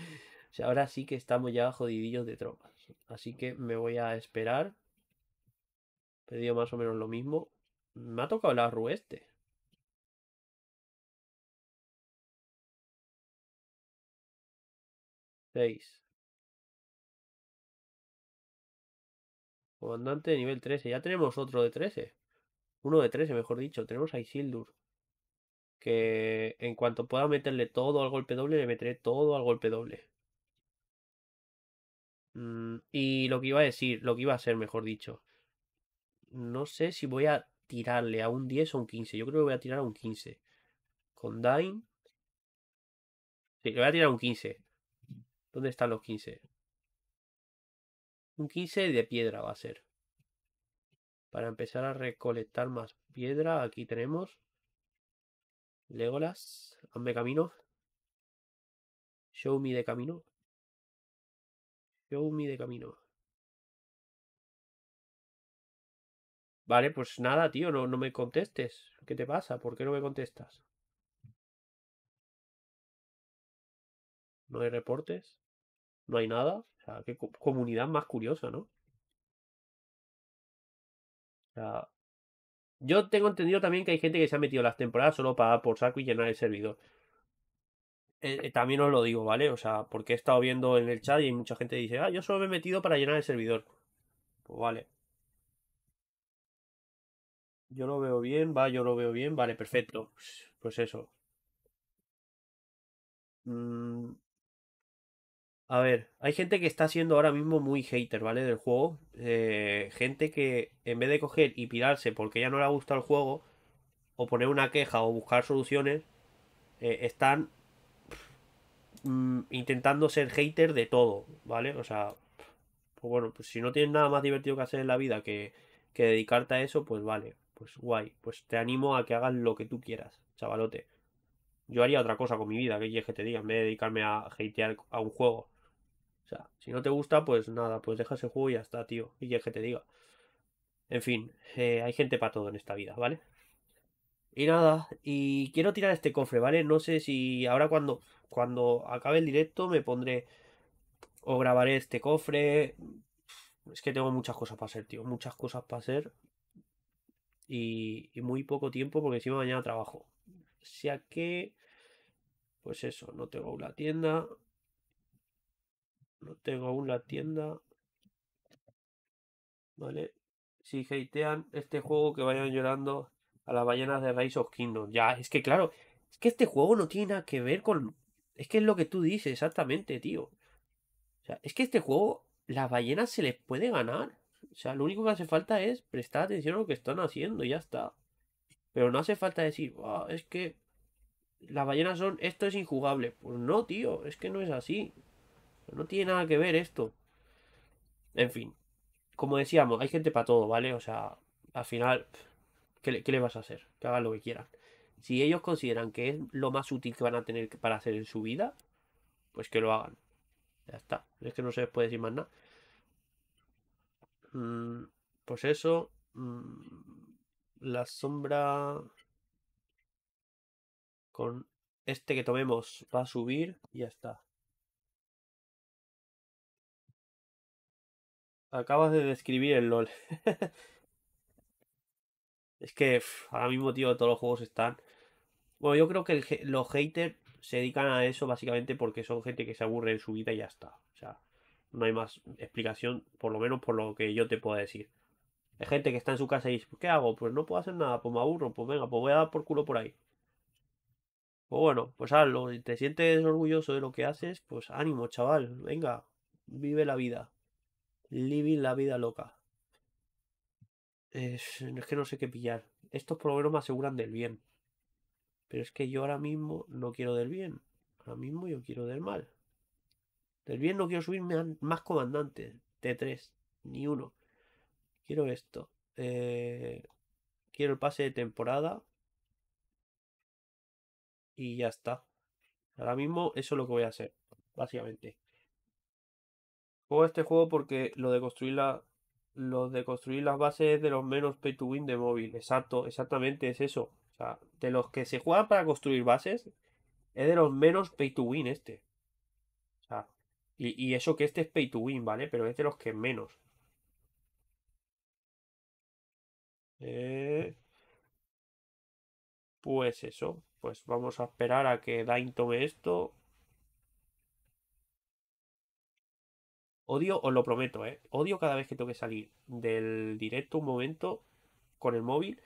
o ahora sí que estamos ya jodidillos de tropas. Así que me voy a esperar. He pedido más o menos lo mismo. Me ha tocado el rueste. este. Comandante de nivel 13. Ya tenemos otro de 13. Uno de 13, mejor dicho. Tenemos a Isildur que en cuanto pueda meterle todo al golpe doble, le meteré todo al golpe doble. Mm, y lo que iba a decir, lo que iba a hacer mejor dicho. No sé si voy a tirarle a un 10 o un 15. Yo creo que voy a tirar a un 15. Con Dine. Sí, le voy a tirar a un 15. ¿Dónde están los 15? Un 15 de piedra va a ser. Para empezar a recolectar más piedra, aquí tenemos Legolas, hazme camino. Show me de camino. Show me de camino. Vale, pues nada, tío, no, no me contestes. ¿Qué te pasa? ¿Por qué no me contestas? No hay reportes. No hay nada. O sea, qué comunidad más curiosa, ¿no? O sea, yo tengo entendido también que hay gente que se ha metido las temporadas solo para por saco y llenar el servidor. Eh, eh, también os lo digo, ¿vale? O sea, porque he estado viendo en el chat y mucha gente dice, ah, yo solo me he metido para llenar el servidor. Pues vale. Yo lo veo bien, va, yo lo veo bien, vale, perfecto. Pues, pues eso. Mm, a ver, hay gente que está siendo ahora mismo muy hater, ¿vale? Del juego. Eh, gente que en vez de coger y pirarse porque ya no le ha gustado el juego, o poner una queja o buscar soluciones, eh, están mm, intentando ser hater de todo, ¿vale? O sea, pues bueno, pues si no tienes nada más divertido que hacer en la vida que, dedicarte a eso, pues vale, pues guay, pues te animo a que hagas lo que tú quieras, chavalote. Yo haría otra cosa con mi vida, que es que te diga, en vez de dedicarme a hatear a un juego. O sea, si no te gusta, pues nada, pues deja ese juego y ya está, tío. Y ya que te diga. En fin, eh, hay gente para todo en esta vida, ¿vale? Y nada, y quiero tirar este cofre, ¿vale? No sé si ahora cuando, cuando acabe el directo me pondré o grabaré este cofre. Es que tengo muchas cosas para hacer, tío. Muchas cosas para hacer. Y, muy poco tiempo porque encima mañana trabajo. O sea que... Pues eso, no tengo una tienda. No tengo aún la tienda. Vale. Si hatean este juego, que vayan llorando a las ballenas de Rise of Kingdom. Ya, es que claro, es que este juego no tiene nada que ver con. Es que es lo que tú dices, exactamente, tío. O sea, es que este juego, las ballenas se les puede ganar. O sea, lo único que hace falta es prestar atención a lo que están haciendo y ya está. Pero no hace falta decir, es que las ballenas son, esto es injugable. Pues no, tío, es que no es así. No tiene nada que ver esto. En fin, como decíamos, hay gente para todo, ¿vale? O sea, al final, ¿qué le, vas a hacer? Que hagan lo que quieran. Si ellos consideran que es lo más útil que van a tener para hacer en su vida, pues que lo hagan. Ya está. Es que no se les puede decir más nada. Mm, pues eso. Mm, la sombra con este que tomemos va a subir y ya está. acabas de describir el LOL. es que a ahora mismo, tío, todos los juegos están. Bueno, yo creo que los haters se dedican a eso básicamente porque son gente que se aburre en su vida y ya está. O sea, no hay más explicación, por lo menos por lo que yo te pueda decir. Hay gente que está en su casa y dice, ¿qué hago? Pues no puedo hacer nada, pues me aburro, pues venga, pues voy a dar por culo por ahí. Pues bueno, pues hazlo. te sientes orgulloso de lo que haces, pues ánimo, chaval. Venga, vive la vida. Living la vida loca. Es, que no sé qué pillar. Estos menos me aseguran del bien. Pero es que yo ahora mismo no quiero del bien. Ahora mismo yo quiero del mal. Del bien no quiero subirme a más comandantes. T3. Ni uno. Quiero esto. Eh, quiero el pase de temporada. Y ya está. Ahora mismo eso es lo que voy a hacer. Básicamente. Juego este juego porque lo de construir la, lo de construir las bases es de los menos pay to win de móvil. Exacto, exactamente es eso. O sea, de los que se juegan para construir bases, es de los menos pay to win este. O y, y eso que este es pay to win, ¿vale? Pero es de los que menos. Eh, pues eso. Pues vamos a esperar a que Dain tome esto. Odio, os lo prometo, ¿eh? Odio cada vez que tengo que salir del directo un momento con el móvil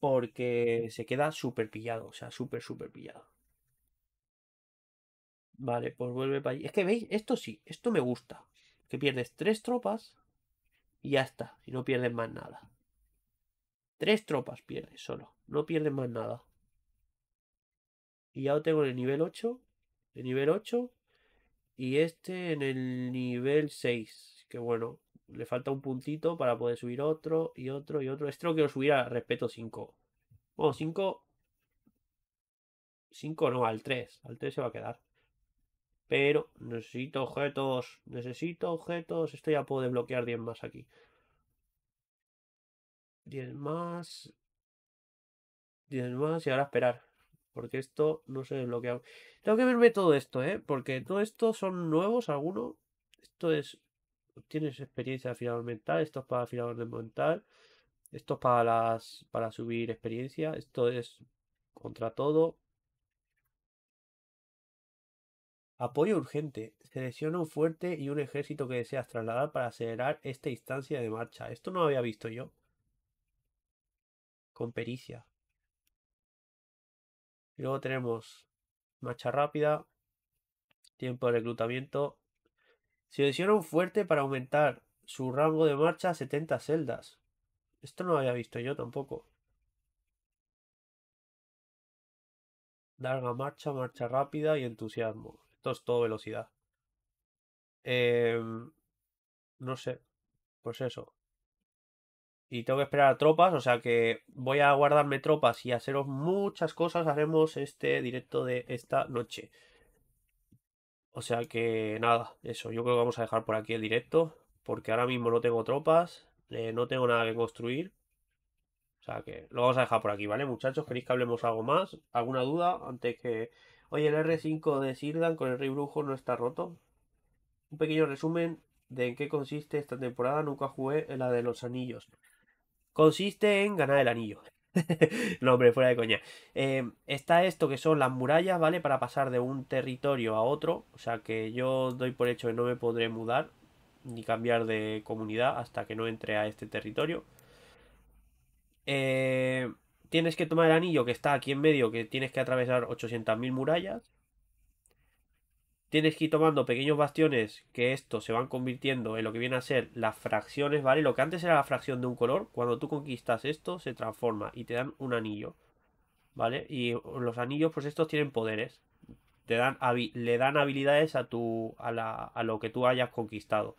porque se queda súper pillado, o sea, súper, súper pillado. Vale, pues vuelve para allí. Es que veis, esto sí, esto me gusta. Que pierdes tres tropas y ya está, y no pierdes más nada. Tres tropas pierdes solo, no pierdes más nada. Y ya lo tengo en el nivel 8, El nivel 8 y este en el nivel 6. Que bueno, le falta un puntito para poder subir otro y otro y otro. Este lo quiero subir a respeto 5. Bueno, 5. 5 no, al 3. Al 3 se va a quedar. Pero necesito objetos. Necesito objetos. Esto ya puedo desbloquear 10 más aquí. 10 más. 10 más y ahora esperar. Porque esto no se desbloquea. Tengo que verme todo esto, ¿eh? Porque todo esto son nuevos algunos. Esto es. Tienes experiencia de afilador mental. Esto es para afilador mental. Esto es para las. para subir experiencia. Esto es contra todo. Apoyo urgente. Selecciona un fuerte y un ejército que deseas trasladar para acelerar esta instancia de marcha. Esto no lo había visto yo. Con pericia. Y luego tenemos marcha rápida, tiempo de reclutamiento. hicieron fuerte para aumentar su rango de marcha a 70 celdas. Esto no lo había visto yo tampoco. Larga marcha, marcha rápida y entusiasmo. Esto es todo velocidad. Em, no sé. Pues eso y tengo que esperar tropas, o sea que voy a guardarme tropas y haceros muchas cosas, haremos este directo de esta noche. O sea que nada, eso, yo creo que vamos a dejar por aquí el directo, porque ahora mismo no tengo tropas, eh, no tengo nada que construir. O sea que lo vamos a dejar por aquí, ¿vale? Muchachos, ¿queréis que hablemos algo más? ¿Alguna duda? Antes que... Oye, el R5 de Sirdan con el Rey Brujo no está roto. Un pequeño resumen de en qué consiste esta temporada. Nunca jugué en la de los anillos consiste en ganar el anillo. no, hombre, fuera de coña. Em, está esto que son las murallas, ¿vale? Para pasar de un territorio a otro. O sea que yo doy por hecho que no me podré mudar ni cambiar de comunidad hasta que no entre a este territorio. Eh, tienes que tomar el anillo que está aquí en medio, que tienes que atravesar 800.000 murallas tienes que ir tomando pequeños bastiones que estos se van convirtiendo en lo que viene a ser las fracciones, ¿vale? Lo que antes era la fracción de un color, cuando tú conquistas esto se transforma y te dan un anillo, ¿vale? Y los anillos, pues estos tienen poderes, te dan, le dan habilidades a, tu, a, la, lo que tú hayas conquistado.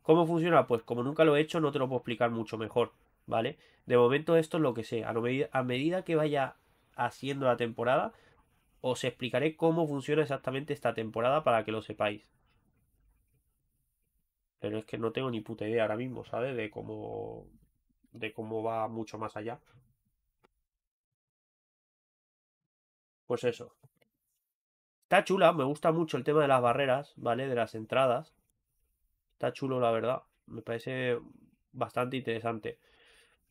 ¿Cómo funciona? Pues como nunca lo he hecho, no te lo puedo explicar mucho mejor, ¿vale? De momento esto es lo que sé. a medida que vaya haciendo la temporada, os explicaré cómo funciona exactamente esta temporada para que lo sepáis. Pero es que no tengo ni puta idea ahora mismo, ¿sabes? De cómo. de cómo va mucho más allá. Pues eso. Está chula, me gusta mucho el tema de las barreras, ¿vale? De las entradas. Está chulo, la verdad. Me parece bastante interesante.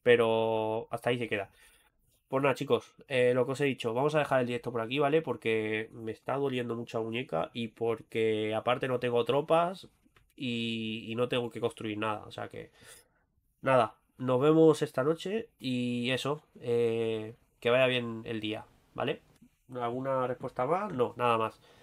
Pero hasta ahí se queda. Pues nada, chicos, eh, lo que os he dicho, vamos a dejar el directo por aquí, ¿vale? Porque me está doliendo mucha muñeca y porque aparte no tengo tropas y, no tengo que construir nada. O sea que, nada, nos vemos esta noche y eso, eh, que vaya bien el día, ¿vale? ¿Alguna respuesta más? No, nada más.